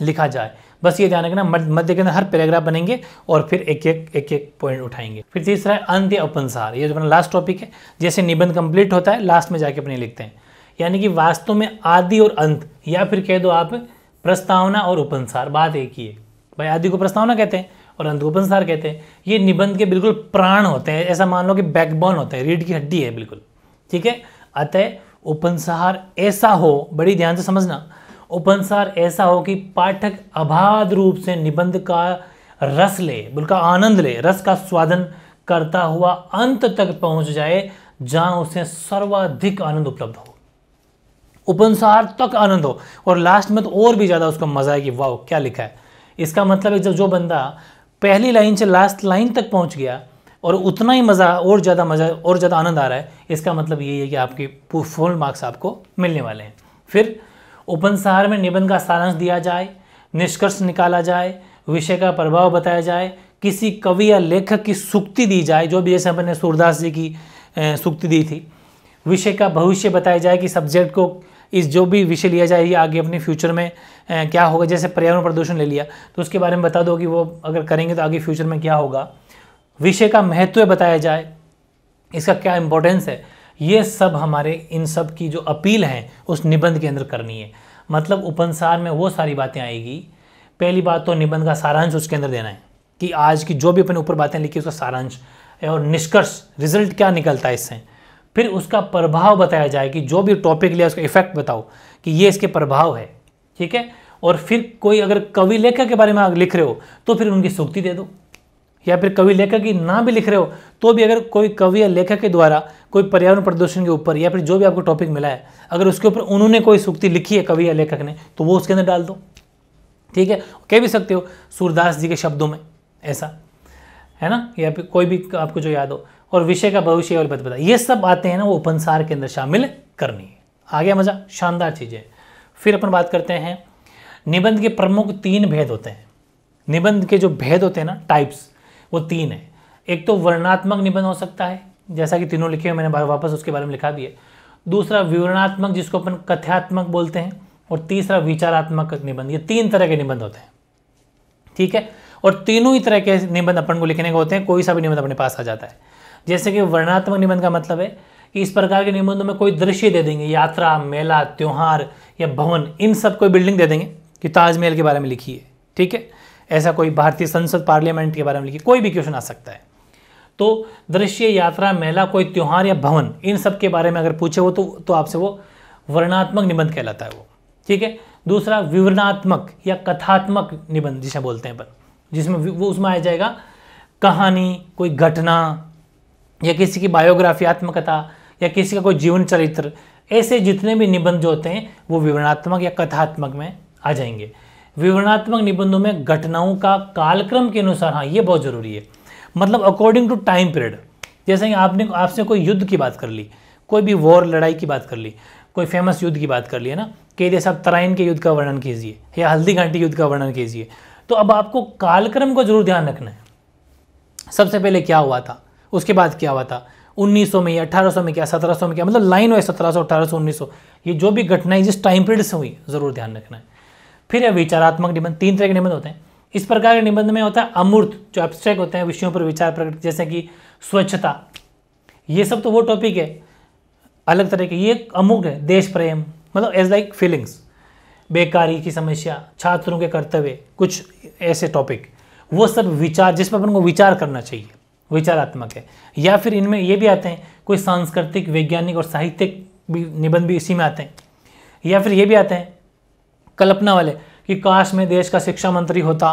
लिखा जाए बस ये ध्यान रखना मध्य के अंदर हर पैराग्राफ बनेंगे और फिर एक एक एक एक पॉइंट उठाएंगे फिर तीसरा है अंत्य अपनसार ये जो अपना लास्ट टॉपिक है जैसे निबंध कंप्लीट होता है लास्ट में जाके अपने लिखते हैं यानी कि वास्तव में आदि और अंत या फिर कह दो आप प्रस्तावना और उपनसार बात एक ही है भाई आदि को प्रस्तावना कहते हैं और अंत को उपनसार कहते हैं ये निबंध के बिल्कुल प्राण होते हैं ऐसा मान लो कि बैकबोन होते हैं रीढ़ की हड्डी है बिल्कुल ठीक है अतः उपनसार ऐसा हो बड़ी ध्यान से समझना उपनसार ऐसा हो कि पाठक अभाध रूप से निबंध का रस ले बिल्कुल आनंद ले रस का स्वादन करता हुआ अंत तक पहुंच जाए जहां उसे सर्वाधिक आनंद उपलब्ध हो उपनसार तक आनंद हो और लास्ट में तो और भी ज़्यादा उसको मज़ा है कि वाह क्या लिखा है इसका मतलब है जब जो बंदा पहली लाइन से लास्ट लाइन तक पहुंच गया और उतना ही मज़ा और ज़्यादा मज़ा और ज़्यादा आनंद आ रहा है इसका मतलब यही है कि आपके फुल मार्क्स आपको मिलने वाले हैं फिर उपनसार में निबंध का सारांश दिया जाए निष्कर्ष निकाला जाए विषय का प्रभाव बताया जाए किसी कवि या लेखक की सुक्ति दी जाए जो भी जैसे अपने सूरदास जी की सुक्ति दी थी विषय का भविष्य बताया जाए कि सब्जेक्ट को इस जो भी विषय लिया जाए आगे अपने फ्यूचर में क्या होगा जैसे पर्यावरण प्रदूषण ले लिया तो उसके बारे में बता दो कि वो अगर करेंगे तो आगे फ्यूचर में क्या होगा विषय का महत्व बताया जाए इसका क्या इम्पोर्टेंस है ये सब हमारे इन सब की जो अपील है उस निबंध के अंदर करनी है मतलब उपनसार में वो सारी बातें आएगी पहली बात तो निबंध का सारांश उसके अंदर देना है कि आज की जो भी अपने ऊपर बातें लिखी उसका सारांश और निष्कर्ष रिजल्ट क्या निकलता है इससे फिर उसका प्रभाव बताया जाए कि जो भी टॉपिक लिया उसका इफेक्ट बताओ कि ये इसके प्रभाव है ठीक है और फिर कोई अगर कवि लेखक के बारे में लिख रहे हो तो फिर उनकी सुक्ति दे दो या फिर कवि लेखक की ना भी लिख रहे हो तो भी अगर कोई कवि या लेखक के द्वारा कोई पर्यावरण प्रदूषण के ऊपर या फिर जो भी आपको टॉपिक मिला है अगर उसके ऊपर उन्होंने कोई सुक्ति लिखी है कवि या लेखक ने तो वो उसके अंदर डाल दो ठीक है कह भी सकते हो सूरदास जी के शब्दों में ऐसा है ना या फिर कोई भी आपको जो याद हो और विषय का भविष्य और पता ये सब आते हैं ना वो उपनसार के अंदर शामिल करनी है आ गया मज़ा शानदार चीज़ें फिर अपन बात करते हैं निबंध के प्रमुख तीन भेद होते हैं निबंध के जो भेद होते हैं ना टाइप्स वो तीन है एक तो वर्णात्मक निबंध हो सकता है जैसा कि तीनों लिखे हुए मैंने वापस उसके बारे में लिखा भी है दूसरा विवरणात्मक जिसको अपन कथ्यात्मक बोलते हैं और तीसरा विचारात्मक निबंध ये तीन तरह के निबंध होते हैं ठीक है और तीनों ही तरह के निबंध अपन को लिखने के होते हैं कोई सा भी निबंध अपने पास आ जाता है जैसे कि वर्णात्मक निबंध का मतलब है कि इस प्रकार के निबंधों में कोई दृश्य दे देंगे यात्रा मेला त्यौहार या भवन इन सब कोई बिल्डिंग दे देंगे कि ताजमहल के बारे में लिखिए ठीक है ऐसा कोई भारतीय संसद पार्लियामेंट के बारे में लिखिए कोई भी क्वेश्चन आ सकता है तो दृश्य यात्रा मेला कोई त्यौहार या भवन इन सब के बारे में अगर पूछे वो तो तो आपसे वो वर्णात्मक निबंध कहलाता है वो ठीक है दूसरा विवरणात्मक या कथात्मक निबंध जिसे बोलते हैं अपन जिसमें वो उसमें आ जाएगा कहानी कोई घटना या किसी की बायोग्राफी आत्मकथा या किसी का कोई जीवन चरित्र ऐसे जितने भी निबंध जो होते हैं वो विवरणात्मक या कथात्मक में आ जाएंगे विवरणात्मक निबंधों में घटनाओं का कालक्रम के अनुसार हाँ ये बहुत ज़रूरी है मतलब अकॉर्डिंग टू टाइम पीरियड जैसे कि आपने आपसे कोई युद्ध की बात कर ली कोई भी वॉर लड़ाई की बात कर ली कोई फेमस युद्ध की बात कर ली है ना कई जैसे आप तराइन के युद्ध का वर्णन कीजिए या हल्दी घाटी युद्ध का वर्णन कीजिए तो अब आपको कालक्रम को जरूर ध्यान रखना है सबसे पहले क्या हुआ था उसके बाद क्या हुआ था 1900 में या 1800 में क्या 1700 में क्या मतलब लाइन वाइज 1700 1800 1900 ये जो भी घटनाएं जिस टाइम पीरियड से हुई ज़रूर ध्यान रखना है फिर यह विचारात्मक निबंध तीन तरह के निबंध होते हैं इस प्रकार के निबंध में होता है अमूर्त जो एब्स्ट्रैक्ट होते हैं विषयों पर विचार प्रकट जैसे कि स्वच्छता ये सब तो वो टॉपिक है अलग तरह के ये अमुक है देश प्रेम मतलब एज लाइक फीलिंग्स बेकारी की समस्या छात्रों के कर्तव्य कुछ ऐसे टॉपिक वो सब विचार जिस पर अपन को विचार करना चाहिए विचारात्मक है या फिर इनमें ये भी आते हैं कोई सांस्कृतिक वैज्ञानिक और साहित्यिक भी निबंध भी इसी में आते हैं या फिर ये भी आते हैं कल्पना वाले कि काश मैं देश का शिक्षा मंत्री होता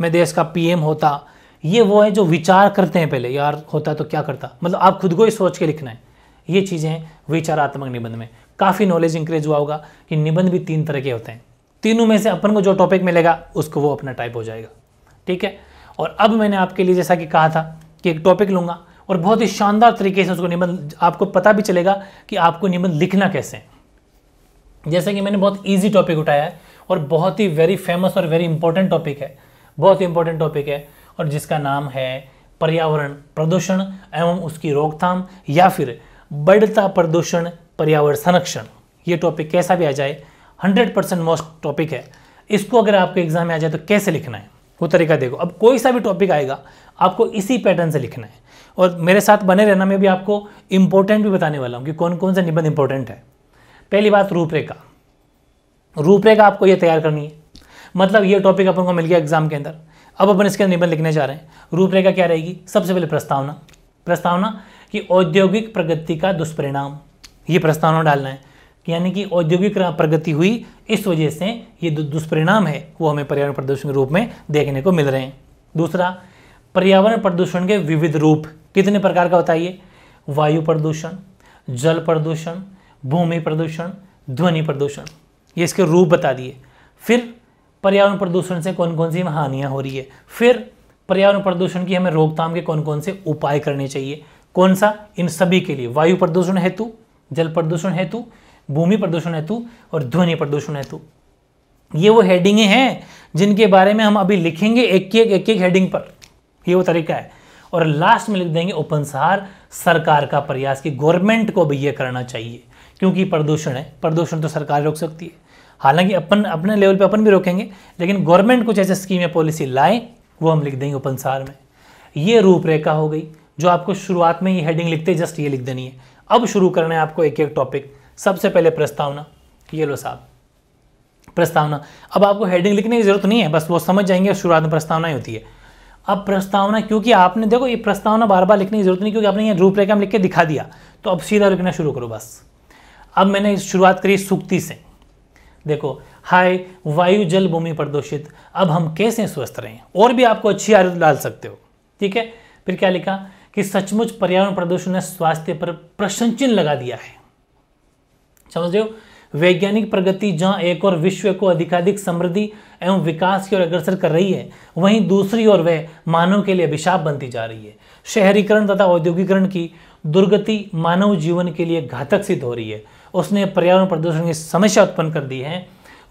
मैं देश का पीएम होता ये वो है जो विचार करते हैं पहले यार होता तो क्या करता मतलब आप खुद को ही सोच के लिखना है ये चीज़ें विचारात्मक निबंध में काफ़ी नॉलेज इंक्रीज हुआ होगा कि निबंध भी तीन तरह के होते हैं तीनों में से अपन को जो टॉपिक मिलेगा उसको वो अपना टाइप हो जाएगा ठीक है और अब मैंने आपके लिए जैसा कि कहा था कि एक टॉपिक लूंगा और बहुत ही शानदार तरीके से उसको निबंध आपको पता भी चलेगा कि आपको निबंध लिखना कैसे है जैसे कि मैंने बहुत ईजी टॉपिक उठाया है और बहुत ही वेरी फेमस और वेरी इंपॉर्टेंट टॉपिक है बहुत ही इंपॉर्टेंट टॉपिक है और जिसका नाम है पर्यावरण प्रदूषण एवं उसकी रोकथाम या फिर बढ़ता प्रदूषण पर्यावरण संरक्षण ये टॉपिक कैसा भी आ जाए हंड्रेड परसेंट मोस्ट टॉपिक है इसको अगर आपके एग्जाम में आ जाए तो कैसे लिखना है वो तरीका देखो अब कोई सा भी टॉपिक आएगा आपको इसी पैटर्न से लिखना है और मेरे साथ बने रहना मैं भी आपको इंपॉर्टेंट भी बताने वाला हूँ कि कौन कौन सा निबंध इंपॉर्टेंट है पहली बात रूपरेखा रूपरेखा आपको ये तैयार करनी है मतलब ये टॉपिक अपन को मिल गया एग्जाम के अंदर अब अपन इसके अंदर निबंध लिखने जा रहे हैं रूपरेखा क्या रहेगी सबसे पहले प्रस्तावना प्रस्तावना कि औद्योगिक प्रगति का दुष्परिणाम ये प्रस्तावना डालना है यानी कि औद्योगिक प्रगति हुई इस वजह से ये दुष्परिणाम है वो हमें पर्यावरण प्रदूषण के रूप में देखने को मिल रहे हैं दूसरा पर्यावरण प्रदूषण के विविध रूप कितने प्रकार का बताइए वायु प्रदूषण जल प्रदूषण भूमि प्रदूषण ध्वनि प्रदूषण ये इसके रूप बता दिए फिर पर्यावरण प्रदूषण से कौन कौन सी हानियाँ हो रही है फिर पर्यावरण प्रदूषण की हमें रोकथाम के कौन कौन से उपाय करने चाहिए कौन सा इन सभी के लिए वायु प्रदूषण हेतु जल प्रदूषण हेतु भूमि प्रदूषण हेतु और ध्वनि प्रदूषण हेतु ये वो हेडिंगें हैं जिनके बारे में हम अभी लिखेंगे एक एक एक एक हेडिंग पर ये वो तरीका है और लास्ट में लिख देंगे उपनसार सरकार का प्रयास कि गवर्नमेंट को भी ये करना चाहिए क्योंकि प्रदूषण है प्रदूषण तो सरकार रोक सकती है हालांकि अपन अपने लेवल पे अपन भी रोकेंगे लेकिन गवर्नमेंट कुछ ऐसे स्कीम या पॉलिसी लाए वो हम लिख देंगे उपनसार में ये रूपरेखा हो गई जो आपको शुरुआत में ये हेडिंग लिखते जस्ट ये लिख देनी है अब शुरू करना है आपको एक एक टॉपिक सबसे पहले प्रस्तावना ये लो साहब प्रस्तावना अब आपको हेडिंग लिखने की जरूरत नहीं है बस वो समझ जाएंगे शुरुआत में प्रस्तावना ही होती है अब प्रस्तावना क्योंकि आपने देखो ये प्रस्तावना बार बार लिखने की जरूरत नहीं क्योंकि आपने ये रूपरेखा में लिख के दिखा दिया तो अब सीधा लिखना शुरू करो बस अब मैंने शुरुआत करी सुक्ति से देखो हाय वायु जल भूमि प्रदूषित अब हम कैसे स्वस्थ रहें और भी आपको अच्छी आदत डाल सकते हो ठीक है फिर क्या लिखा कि सचमुच पर्यावरण प्रदूषण ने स्वास्थ्य पर प्रश्न लगा दिया है समझ रहे हो वैज्ञानिक प्रगति जहां एक और विश्व को अधिकाधिक समृद्धि एवं विकास की ओर अग्रसर कर रही है वहीं दूसरी ओर वह मानव के लिए अभिशाप बनती जा रही है शहरीकरण तथा औद्योगिकरण की दुर्गति मानव जीवन के लिए घातक सिद्ध हो रही है उसने पर्यावरण प्रदूषण की समस्या उत्पन्न कर दी है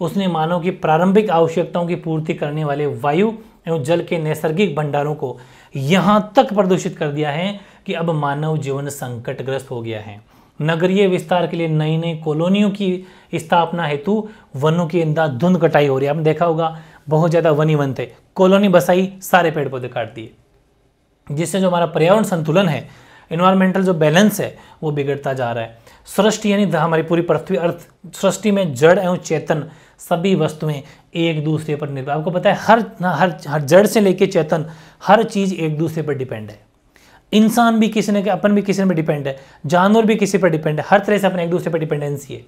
उसने मानव की प्रारंभिक आवश्यकताओं की पूर्ति करने वाले वायु एवं जल के नैसर्गिक भंडारों को यहां तक प्रदूषित कर दिया है कि अब मानव जीवन संकटग्रस्त हो गया है नगरीय विस्तार के लिए नई नई कॉलोनियों की स्थापना हेतु वनों की अंदाज धुंध कटाई हो रही है आपने देखा होगा बहुत ज़्यादा वनी वन थे कॉलोनी बसाई सारे पेड़ पौधे काट दिए जिससे जो हमारा पर्यावरण संतुलन है इन्वायरमेंटल जो बैलेंस है वो बिगड़ता जा रहा है सृष्टि यानी हमारी पूरी पृथ्वी अर्थ सृष्टि में जड़ एवं चेतन सभी वस्तुएं एक दूसरे पर निर्भर आपको पता है हर हर हर जड़ से लेके चेतन हर चीज़ एक दूसरे पर डिपेंड है इंसान भी किसी ने अपन भी किसी पर डिपेंड है जानवर भी किसी पर डिपेंड है हर तरह से अपने एक दूसरे पर डिपेंडेंसी है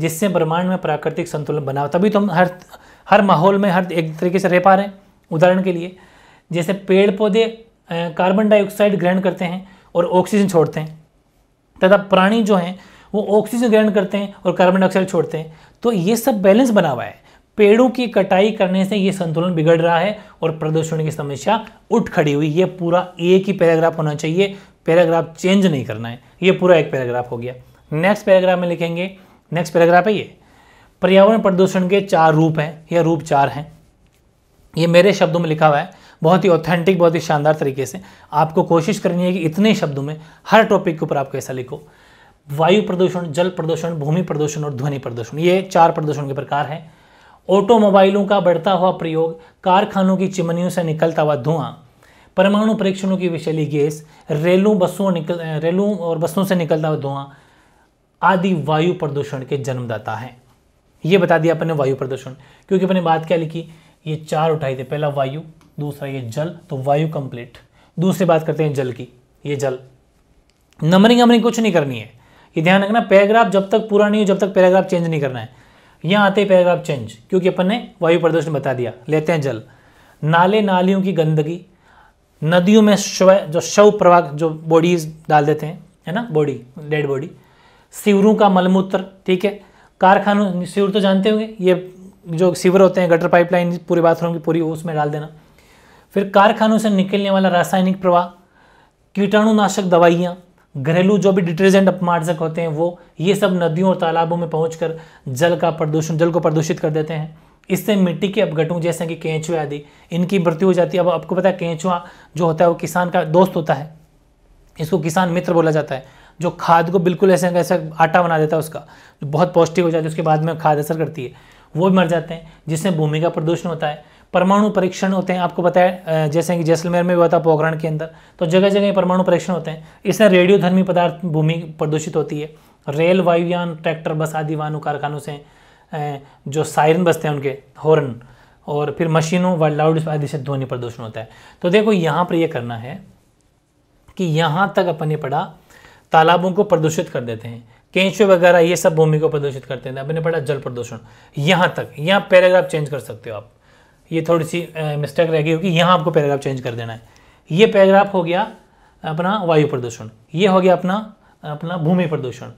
जिससे ब्रह्मांड में प्राकृतिक संतुलन बना तभी तो हम हर हर माहौल में हर एक तरीके से रह पा रहे हैं उदाहरण के लिए जैसे पेड़ पौधे कार्बन डाइऑक्साइड ग्रहण करते हैं और ऑक्सीजन छोड़ते हैं तथा प्राणी जो हैं वो ऑक्सीजन ग्रहण करते हैं और कार्बन डाइऑक्साइड छोड़ते हैं तो ये सब बैलेंस बना हुआ है पेड़ों की कटाई करने से ये संतुलन बिगड़ रहा है और प्रदूषण की समस्या उठ खड़ी हुई ये पूरा एक ही पैराग्राफ होना चाहिए पैराग्राफ चेंज नहीं करना है ये पूरा एक पैराग्राफ हो गया नेक्स्ट पैराग्राफ में लिखेंगे नेक्स्ट पैराग्राफ है ये पर्यावरण प्रदूषण के चार रूप हैं या रूप चार हैं ये मेरे शब्दों में लिखा हुआ है बहुत ही ऑथेंटिक बहुत ही शानदार तरीके से आपको कोशिश करनी है कि इतने शब्दों में हर टॉपिक के ऊपर आप कैसा लिखो वायु प्रदूषण जल प्रदूषण भूमि प्रदूषण और ध्वनि प्रदूषण ये चार प्रदूषण के प्रकार हैं ऑटोमोबाइलों का बढ़ता हुआ प्रयोग कारखानों की चिमनियों से निकलता हुआ धुआं परमाणु परीक्षणों की विषैली गैस रेलों बसों निकल रेलों और बसों से निकलता हुआ धुआं आदि वायु प्रदूषण के जन्मदाता हैं ये बता दिया अपने वायु प्रदूषण क्योंकि अपने बात क्या लिखी ये चार उठाई थे पहला वायु दूसरा ये जल तो वायु कंप्लीट दूसरी बात करते हैं जल की ये जल नंबरिंग हमने कुछ नहीं करनी है ये ध्यान रखना पैराग्राफ जब तक पूरा नहीं हो जब तक पैराग्राफ चेंज नहीं करना है यहाँ आते ही पैराग्राफ चेंज क्योंकि अपन ने वायु प्रदूषण बता दिया लेते हैं जल नाले नालियों की गंदगी नदियों में शव जो शव प्रवाह जो बॉडीज डाल देते हैं है ना बॉडी डेड बॉडी सिवरों का मलमूत्र ठीक है कारखानों सिवर तो जानते होंगे ये जो सिवर होते हैं गटर पाइपलाइन पूरे बाथरूम की पूरी उसमें डाल देना फिर कारखानों से निकलने वाला रासायनिक प्रवाह कीटाणुनाशक दवाइयाँ घरेलू जो भी डिटर्जेंट अपमार्जक होते हैं वो ये सब नदियों और तालाबों में पहुँच जल का प्रदूषण जल को प्रदूषित कर देते हैं इससे मिट्टी के अपघटों जैसे कि केंचुए आदि इनकी मृत्यु हो जाती है अब आपको पता है केंचुआ जो होता है वो किसान का दोस्त होता है इसको किसान मित्र बोला जाता है जो खाद को बिल्कुल ऐसे ऐसा आटा बना देता है उसका जो बहुत पौष्टिक हो जाता है उसके बाद में खाद असर करती है वो मर जाते हैं जिससे भूमि का प्रदूषण होता है परमाणु परीक्षण होते हैं आपको पता है जैसे कि जैसलमेर में भी हुआ था पोखरण के अंदर तो जगह जगह परमाणु परीक्षण होते हैं इससे रेडियोधर्मी पदार्थ भूमि प्रदूषित होती है रेल वायुयान ट्रैक्टर बस आदि वाहनों कारखानों से जो सायरन बजते हैं उनके हॉर्न और फिर मशीनों व लाउड आदि से ध्वनि प्रदूषण होता है तो देखो यहाँ पर यह करना है कि यहाँ तक अपन पड़ा पढ़ा तालाबों को प्रदूषित कर देते हैं केंचुए वगैरह ये सब भूमि को प्रदूषित करते हैं अपने पढ़ा जल प्रदूषण यहाँ तक यहाँ पैराग्राफ चेंज कर सकते हो आप ये थोड़ी सी मिस्टेक रह गई होगी यहाँ आपको पैराग्राफ चेंज कर देना है ये पैराग्राफ हो गया अपना वायु प्रदूषण ये हो गया अपना अपना भूमि प्रदूषण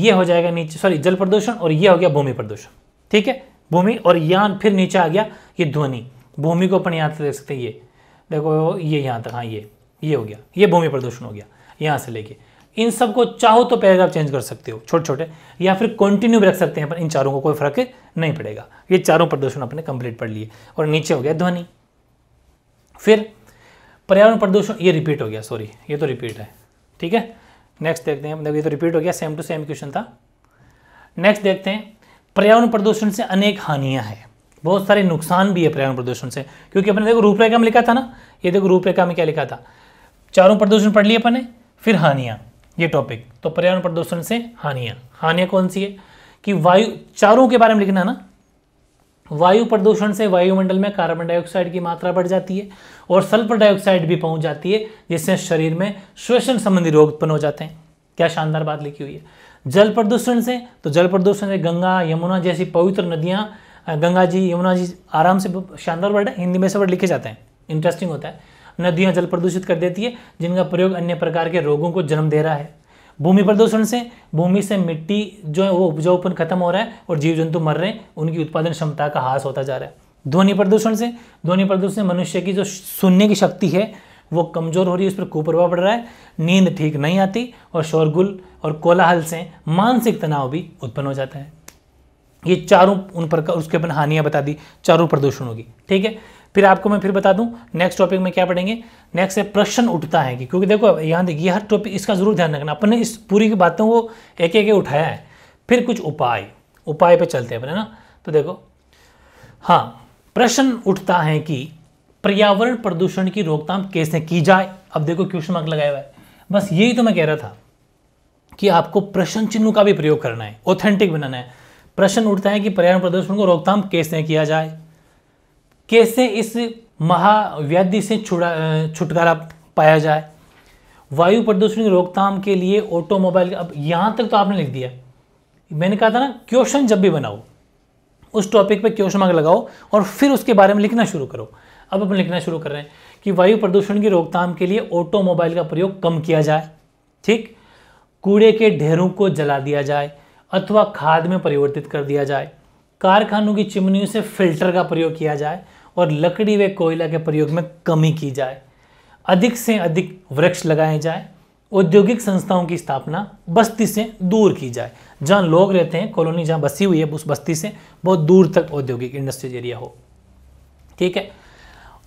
ये हो जाएगा नीचे सॉरी जल प्रदूषण और ये हो गया भूमि प्रदूषण ठीक है भूमि और यहाँ फिर नीचे आ गया ये ध्वनि भूमि को अपन यहाँ से देख सकते हैं ये देखो ये यहाँ तक हाँ ये ये हो गया ये भूमि प्रदूषण हो गया यहाँ से लेके इन सब को चाहो तो पैराग्राफ चेंज कर सकते हो छोटे छोटे या फिर कंटिन्यू रख सकते हैं अपन इन चारों को कोई फर्क नहीं पड़ेगा ये चारों प्रदूषण अपने कंप्लीट पढ़ लिए और नीचे हो गया ध्वनि फिर पर्यावरण प्रदूषण ये रिपीट हो गया सॉरी ये तो रिपीट है ठीक है नेक्स्ट देखते हैं मतलब ये तो रिपीट हो गया सेम टू सेम क्वेश्चन था नेक्स्ट देखते हैं पर्यावरण प्रदूषण से अनेक हानियाँ हैं बहुत सारे नुकसान भी है पर्यावरण प्रदूषण से क्योंकि अपने देखो रूपरेखा में लिखा था ना ये देखो रूपरेखा में क्या लिखा था चारों प्रदूषण पढ़ लिए अपने फिर हानियाँ ये टॉपिक तो पर्यावरण प्रदूषण से हानिया हानिया कौन सी है कि वायु चारों के बारे में लिखना है ना वायु प्रदूषण से वायुमंडल में कार्बन डाइऑक्साइड की मात्रा बढ़ जाती है और सल्फर डाइऑक्साइड भी पहुंच जाती है जिससे शरीर में श्वसन संबंधी रोग उत्पन्न हो जाते हैं क्या शानदार बात लिखी हुई है जल प्रदूषण से तो जल प्रदूषण से गंगा यमुना जैसी पवित्र नदियां गंगा जी यमुना जी आराम से शानदार वर्ड है हिंदी में से वर्ड लिखे जाते हैं इंटरेस्टिंग होता है नदियां जल प्रदूषित कर देती है जिनका प्रयोग अन्य प्रकार के रोगों को जन्म दे रहा है भूमि प्रदूषण से भूमि से मिट्टी जो है वो उपजाऊपन खत्म हो रहा है और जीव जंतु मर रहे हैं उनकी उत्पादन क्षमता का हास होता जा रहा है ध्वनि प्रदूषण से ध्वनि प्रदूषण से मनुष्य की जो सुनने की शक्ति है वो कमज़ोर हो रही है उस पर कुप्रभाव पड़ रहा है नींद ठीक नहीं आती और शोरगुल और कोलाहल से मानसिक तनाव भी उत्पन्न हो जाता है ये चारों उन प्रकार उसके अपन हानियाँ बता दी चारों प्रदूषणों की ठीक है फिर आपको मैं फिर बता दूं नेक्स्ट टॉपिक में क्या पढ़ेंगे नेक्स्ट है प्रश्न उठता है कि क्योंकि देखो यहाँ देखिए हर टॉपिक इसका जरूर ध्यान रखना अपन ने इस पूरी की बातों को एक एक उठाया है फिर कुछ उपाय उपाय पे चलते हैं अपने ना तो देखो हाँ प्रश्न उठता है कि पर्यावरण प्रदूषण की रोकथाम कैसे की जाए अब देखो क्वेश्चन मार्क लगाया हुआ है बस यही तो मैं कह रहा था कि आपको प्रश्न चिन्ह का भी प्रयोग करना है ऑथेंटिक बनाना है प्रश्न उठता है कि पर्यावरण प्रदूषण को रोकथाम कैसे किया जाए कैसे इस महाव्याधि से छुड़ा छुटकारा पाया जाए वायु प्रदूषण की रोकथाम के लिए ऑटोमोबाइल अब यहाँ तक तो आपने लिख दिया मैंने कहा था ना क्वेश्चन जब भी बनाओ उस टॉपिक पे क्वेश्चन मार्क लगाओ और फिर उसके बारे में लिखना शुरू करो अब अपन लिखना शुरू कर रहे हैं कि वायु प्रदूषण की रोकथाम के लिए ऑटोमोबाइल का प्रयोग कम किया जाए ठीक कूड़े के ढेरों को जला दिया जाए अथवा खाद में परिवर्तित कर दिया जाए कारखानों की चिमनियों से फिल्टर का प्रयोग किया जाए और लकड़ी व कोयला के प्रयोग में कमी की जाए अधिक से अधिक वृक्ष लगाए जाए औद्योगिक संस्थाओं की स्थापना बस्ती से दूर की जाए जहाँ लोग रहते हैं कॉलोनी जहाँ बसी हुई है उस बस्ती से बहुत दूर तक औद्योगिक इंडस्ट्रियल एरिया हो ठीक है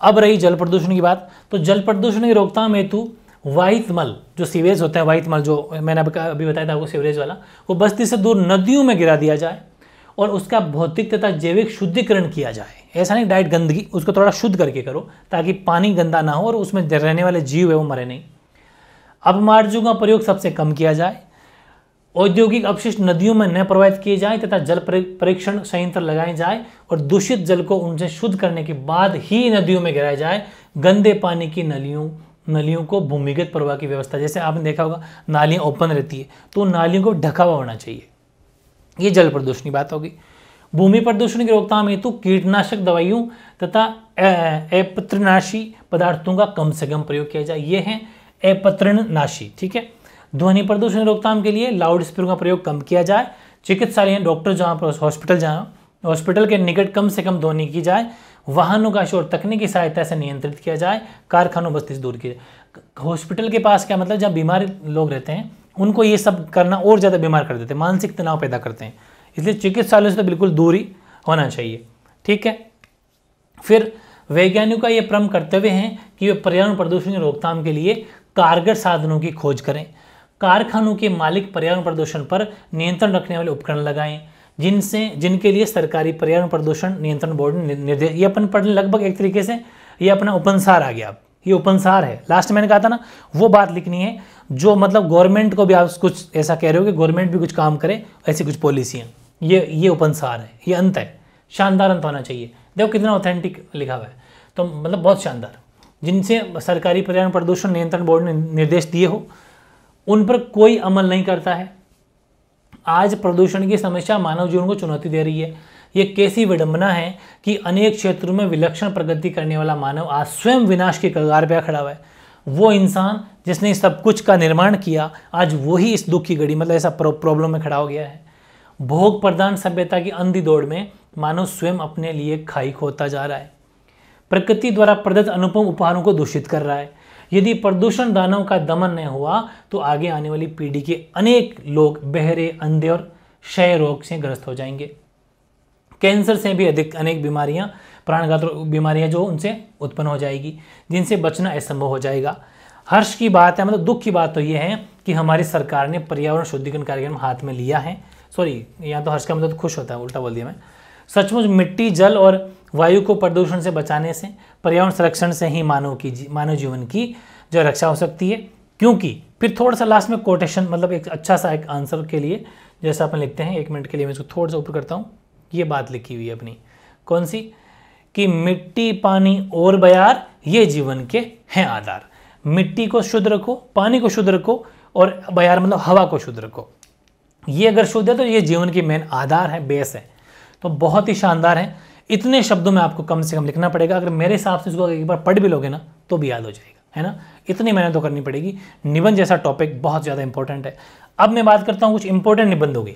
अब रही जल प्रदूषण की बात तो जल प्रदूषण की रोकथाम हेतु वाहितमल जो सीवेज होता है वाहितमल जो मैंने अभी बताया था वो सीवरेज वाला वो बस्ती से दूर नदियों में गिरा दिया जाए और उसका भौतिक तथा जैविक शुद्धिकरण किया जाए ऐसा नहीं डाइट गंदगी उसको थोड़ा शुद्ध करके करो ताकि पानी गंदा ना हो और उसमें रहने वाले जीव है वो मरे नहीं अपमार्जों का प्रयोग सबसे कम किया जाए औद्योगिक अपशिष्ट नदियों में न प्रवाहित किए जाएं तथा जल परीक्षण संयंत्र लगाए जाएं और दूषित जल को उनसे शुद्ध करने के बाद ही नदियों में गिराया जाए गंदे पानी की नलियों नलियों को भूमिगत प्रवाह की व्यवस्था जैसे आपने देखा होगा नालियाँ ओपन रहती है तो नालियों को ढका हुआ होना चाहिए ये जल प्रदूषण की बात होगी भूमि प्रदूषण की रोकथाम हेतु कीटनाशक दवाइयों तथा अपत्रनाशी पदार्थों का कम से कम प्रयोग किया जाए ये है अपत्रनाशी ठीक है ध्वनि प्रदूषण रोकथाम के लिए लाउड स्पीकर का प्रयोग कम किया जाए चिकित्सालय डॉक्टर जहाँ पर हॉस्पिटल जहाँ हॉस्पिटल के निकट कम से कम ध्वनि की जाए वाहनों का शोर तकनीकी सहायता से नियंत्रित किया जाए कारखानों बस्ती से दूर किया जाए हॉस्पिटल के पास क्या मतलब जहाँ बीमार लोग रहते हैं उनको ये सब करना और ज़्यादा बीमार कर देते हैं मानसिक तनाव पैदा करते हैं इसलिए चिकित्सालय से तो बिल्कुल दूरी होना चाहिए ठीक है फिर वैज्ञानिकों का ये प्रम करते हुए हैं कि वे पर्यावरण प्रदूषण की रोकथाम के लिए कारगर साधनों की खोज करें कारखानों के मालिक पर्यावरण प्रदूषण पर नियंत्रण रखने वाले उपकरण लगाएं जिनसे जिनके लिए सरकारी पर्यावरण प्रदूषण नियंत्रण बोर्ड ने निर्देश ये अपन पढ़ने लगभग एक तरीके से ये अपना उपनसार आ गया ये उपनसार है लास्ट मैंने कहा था ना वो बात लिखनी है जो मतलब गवर्नमेंट को भी आप कुछ ऐसा कह रहे हो कि गवर्नमेंट भी कुछ काम करे ऐसी कुछ पॉलिसियाँ ये ये सार है ये अंत है शानदार अंत होना चाहिए देखो कितना ऑथेंटिक लिखा हुआ है तो मतलब बहुत शानदार जिनसे सरकारी पर्यावरण प्रदूषण नियंत्रण बोर्ड ने निर्देश दिए हो उन पर कोई अमल नहीं करता है आज प्रदूषण की समस्या मानव जीवन को चुनौती दे रही है ये कैसी विडंबना है कि अनेक क्षेत्रों में विलक्षण प्रगति करने वाला मानव आज स्वयं विनाश के कगार पर खड़ा हुआ है वो इंसान जिसने सब कुछ का निर्माण किया आज वही इस दुख की घड़ी मतलब ऐसा प्रॉब्लम में खड़ा हो गया है भोग प्रदान सभ्यता की अंधी दौड़ में मानव स्वयं अपने लिए खाई खोता जा रहा है प्रकृति द्वारा प्रदत्त अनुपम उपहारों को दूषित कर रहा है यदि प्रदूषण दानों का दमन नहीं हुआ तो आगे आने वाली पीढ़ी के अनेक लोग बहरे अंधे और क्षय रोग से ग्रस्त हो जाएंगे कैंसर से भी अधिक अनेक बीमारियां प्राणघात बीमारियां जो उनसे उत्पन्न हो जाएगी जिनसे बचना असंभव हो जाएगा हर्ष की बात है मतलब दुख की बात तो ये है कि हमारी सरकार ने पर्यावरण शुद्धिकरण कार्यक्रम हाथ में लिया है सॉरी यहाँ तो हर्ष का मतलब खुश होता है उल्टा बोल दिया मैं सचमुच मिट्टी जल और वायु को प्रदूषण से बचाने से पर्यावरण संरक्षण से ही मानव की जी, मानव जीवन की जो रक्षा हो सकती है क्योंकि फिर थोड़ा सा लास्ट में कोटेशन मतलब एक अच्छा सा एक आंसर के लिए जैसा अपन लिखते हैं एक मिनट के लिए मैं इसको थोड़ा सा ऊपर करता हूँ ये बात लिखी हुई है अपनी कौन सी कि मिट्टी पानी और बयार ये जीवन के हैं आधार मिट्टी को शुद्ध रखो पानी को शुद्ध रखो और बयार मतलब हवा को शुद्ध रखो ये अगर शुद्ध है तो ये जीवन की मेन आधार है बेस है तो बहुत ही शानदार है इतने शब्दों में आपको कम से कम लिखना पड़ेगा अगर मेरे हिसाब से इसको एक बार पढ़ भी लोगे ना तो भी याद हो जाएगा है ना इतनी मेहनत तो करनी पड़ेगी निबंध जैसा टॉपिक बहुत ज़्यादा इंपॉर्टेंट है अब मैं बात करता हूँ कुछ इंपॉर्टेंट निबंधों की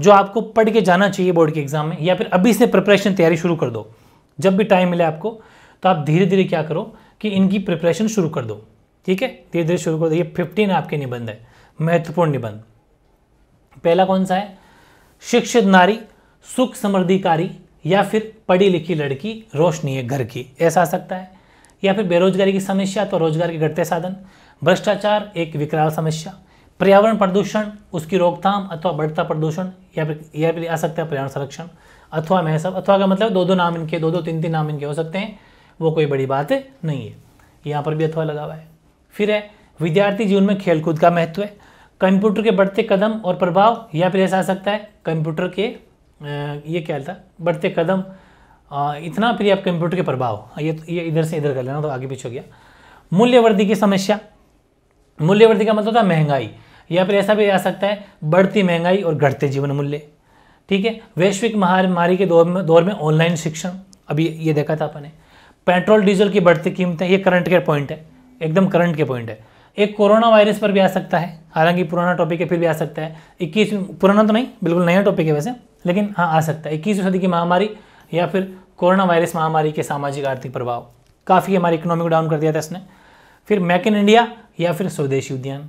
जो आपको पढ़ के जाना चाहिए बोर्ड के एग्जाम में या फिर अभी से प्रिपरेशन तैयारी शुरू कर दो जब भी टाइम मिले आपको तो आप धीरे धीरे क्या करो कि इनकी प्रिपरेशन शुरू कर दो ठीक है धीरे धीरे शुरू कर दो ये फिफ्टीन आपके निबंध है महत्वपूर्ण निबंध पहला कौन सा है शिक्षित नारी सुख समृद्धिकारी या फिर पढ़ी लिखी लड़की रोशनी है घर की ऐसा आ सकता है या फिर बेरोजगारी की समस्या तो रोजगार के घटते साधन भ्रष्टाचार एक विकराल समस्या पर्यावरण प्रदूषण उसकी रोकथाम अथवा बढ़ता प्रदूषण या फिर या आ सकता है पर्यावरण संरक्षण अथवा मह सब अथवा का मतलब दो दो नाम इनके दो दो तीन तीन नाम इनके हो सकते हैं वो कोई बड़ी बात नहीं है यहाँ पर भी अथवा लगा हुआ है फिर है विद्यार्थी जीवन में खेलकूद का महत्व है कंप्यूटर के बढ़ते कदम और प्रभाव या फिर ऐसा आ सकता है कंप्यूटर के ये क्या था बढ़ते कदम इतना फिर आप कंप्यूटर के प्रभाव हाँ, ये ये इधर से इधर कर लेना तो आगे पीछे हो गया मूल्यवर्धि की समस्या मूल्यवर्धि का मतलब था महंगाई या फिर ऐसा भी आ सकता है बढ़ती महंगाई और घटते जीवन मूल्य ठीक है वैश्विक महामारी के दौर में दौर में ऑनलाइन शिक्षण अभी ये देखा था अपने पेट्रोल डीजल की बढ़ती कीमतें ये करंट के पॉइंट है एकदम करंट के पॉइंट है एक कोरोना वायरस पर भी आ सकता है हालांकि पुराना टॉपिक है फिर भी आ सकता है इक्कीस पुराना तो नहीं बिल्कुल नया टॉपिक है वैसे लेकिन हाँ आ सकता है इक्कीसवीं सदी की महामारी या फिर कोरोना वायरस महामारी के सामाजिक आर्थिक प्रभाव काफ़ी हमारी इकोनॉमी को डाउन कर दिया था इसने फिर मेक इन इंडिया या फिर स्वदेशी उद्यान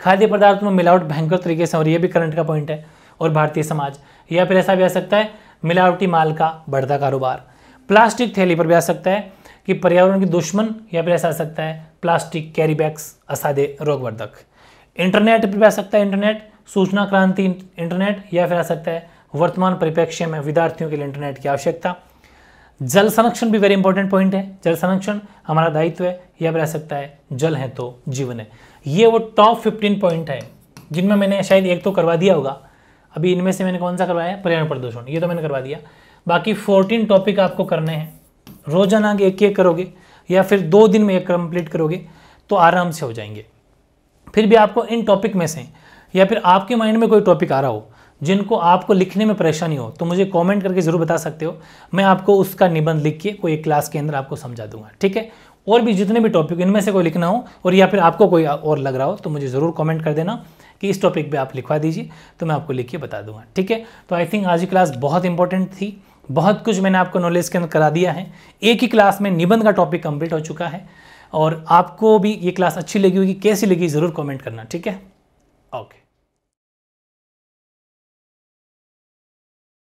खाद्य पदार्थ में मिलावट भयंकर तरीके से और ये भी करंट का पॉइंट है और भारतीय समाज या फिर ऐसा भी आ सकता है मिलावटी माल का बढ़ता कारोबार प्लास्टिक थैली पर भी आ सकता है कि पर्यावरण के दुश्मन या फिर ऐसा आ सकता है प्लास्टिक कैरी बैग्स असाधे रोगवर्धक इंटरनेट पर भी आ सकता है इंटरनेट सूचना क्रांति इंटरनेट या फिर आ सकता है वर्तमान परिप्रेक्ष्य में विद्यार्थियों के लिए इंटरनेट की आवश्यकता जल संरक्षण भी वेरी इंपॉर्टेंट पॉइंट है जल संरक्षण हमारा दायित्व है या फिर आ सकता है जल है तो जीवन है ये वो टॉप फिफ्टीन पॉइंट है जिनमें मैंने शायद एक तो करवा दिया होगा अभी इनमें से मैंने कौन सा करवाया है पर्यावरण प्रदूषण ये तो मैंने करवा दिया बाकी फोर्टीन टॉपिक आपको करने हैं रोजाना के एक एक करोगे या फिर दो दिन में एक कंप्लीट करोगे तो आराम से हो जाएंगे फिर भी आपको इन टॉपिक में से या फिर आपके माइंड में कोई टॉपिक आ रहा हो जिनको आपको लिखने में परेशानी हो तो मुझे कमेंट करके ज़रूर बता सकते हो मैं आपको उसका निबंध लिख के कोई क्लास के अंदर आपको समझा दूंगा ठीक है और भी जितने भी टॉपिक इनमें से कोई लिखना हो और या फिर आपको कोई और लग रहा हो तो मुझे ज़रूर कमेंट कर देना कि इस टॉपिक पे आप लिखवा दीजिए तो मैं आपको लिख के बता दूंगा ठीक है तो आई थिंक आज की क्लास बहुत इंपॉर्टेंट थी बहुत कुछ मैंने आपको नॉलेज के अंदर करा दिया है एक ही क्लास में निबंध का टॉपिक कंप्लीट हो चुका है और आपको भी ये क्लास अच्छी लगी होगी कैसी लगी ज़रूर कॉमेंट करना ठीक है ओके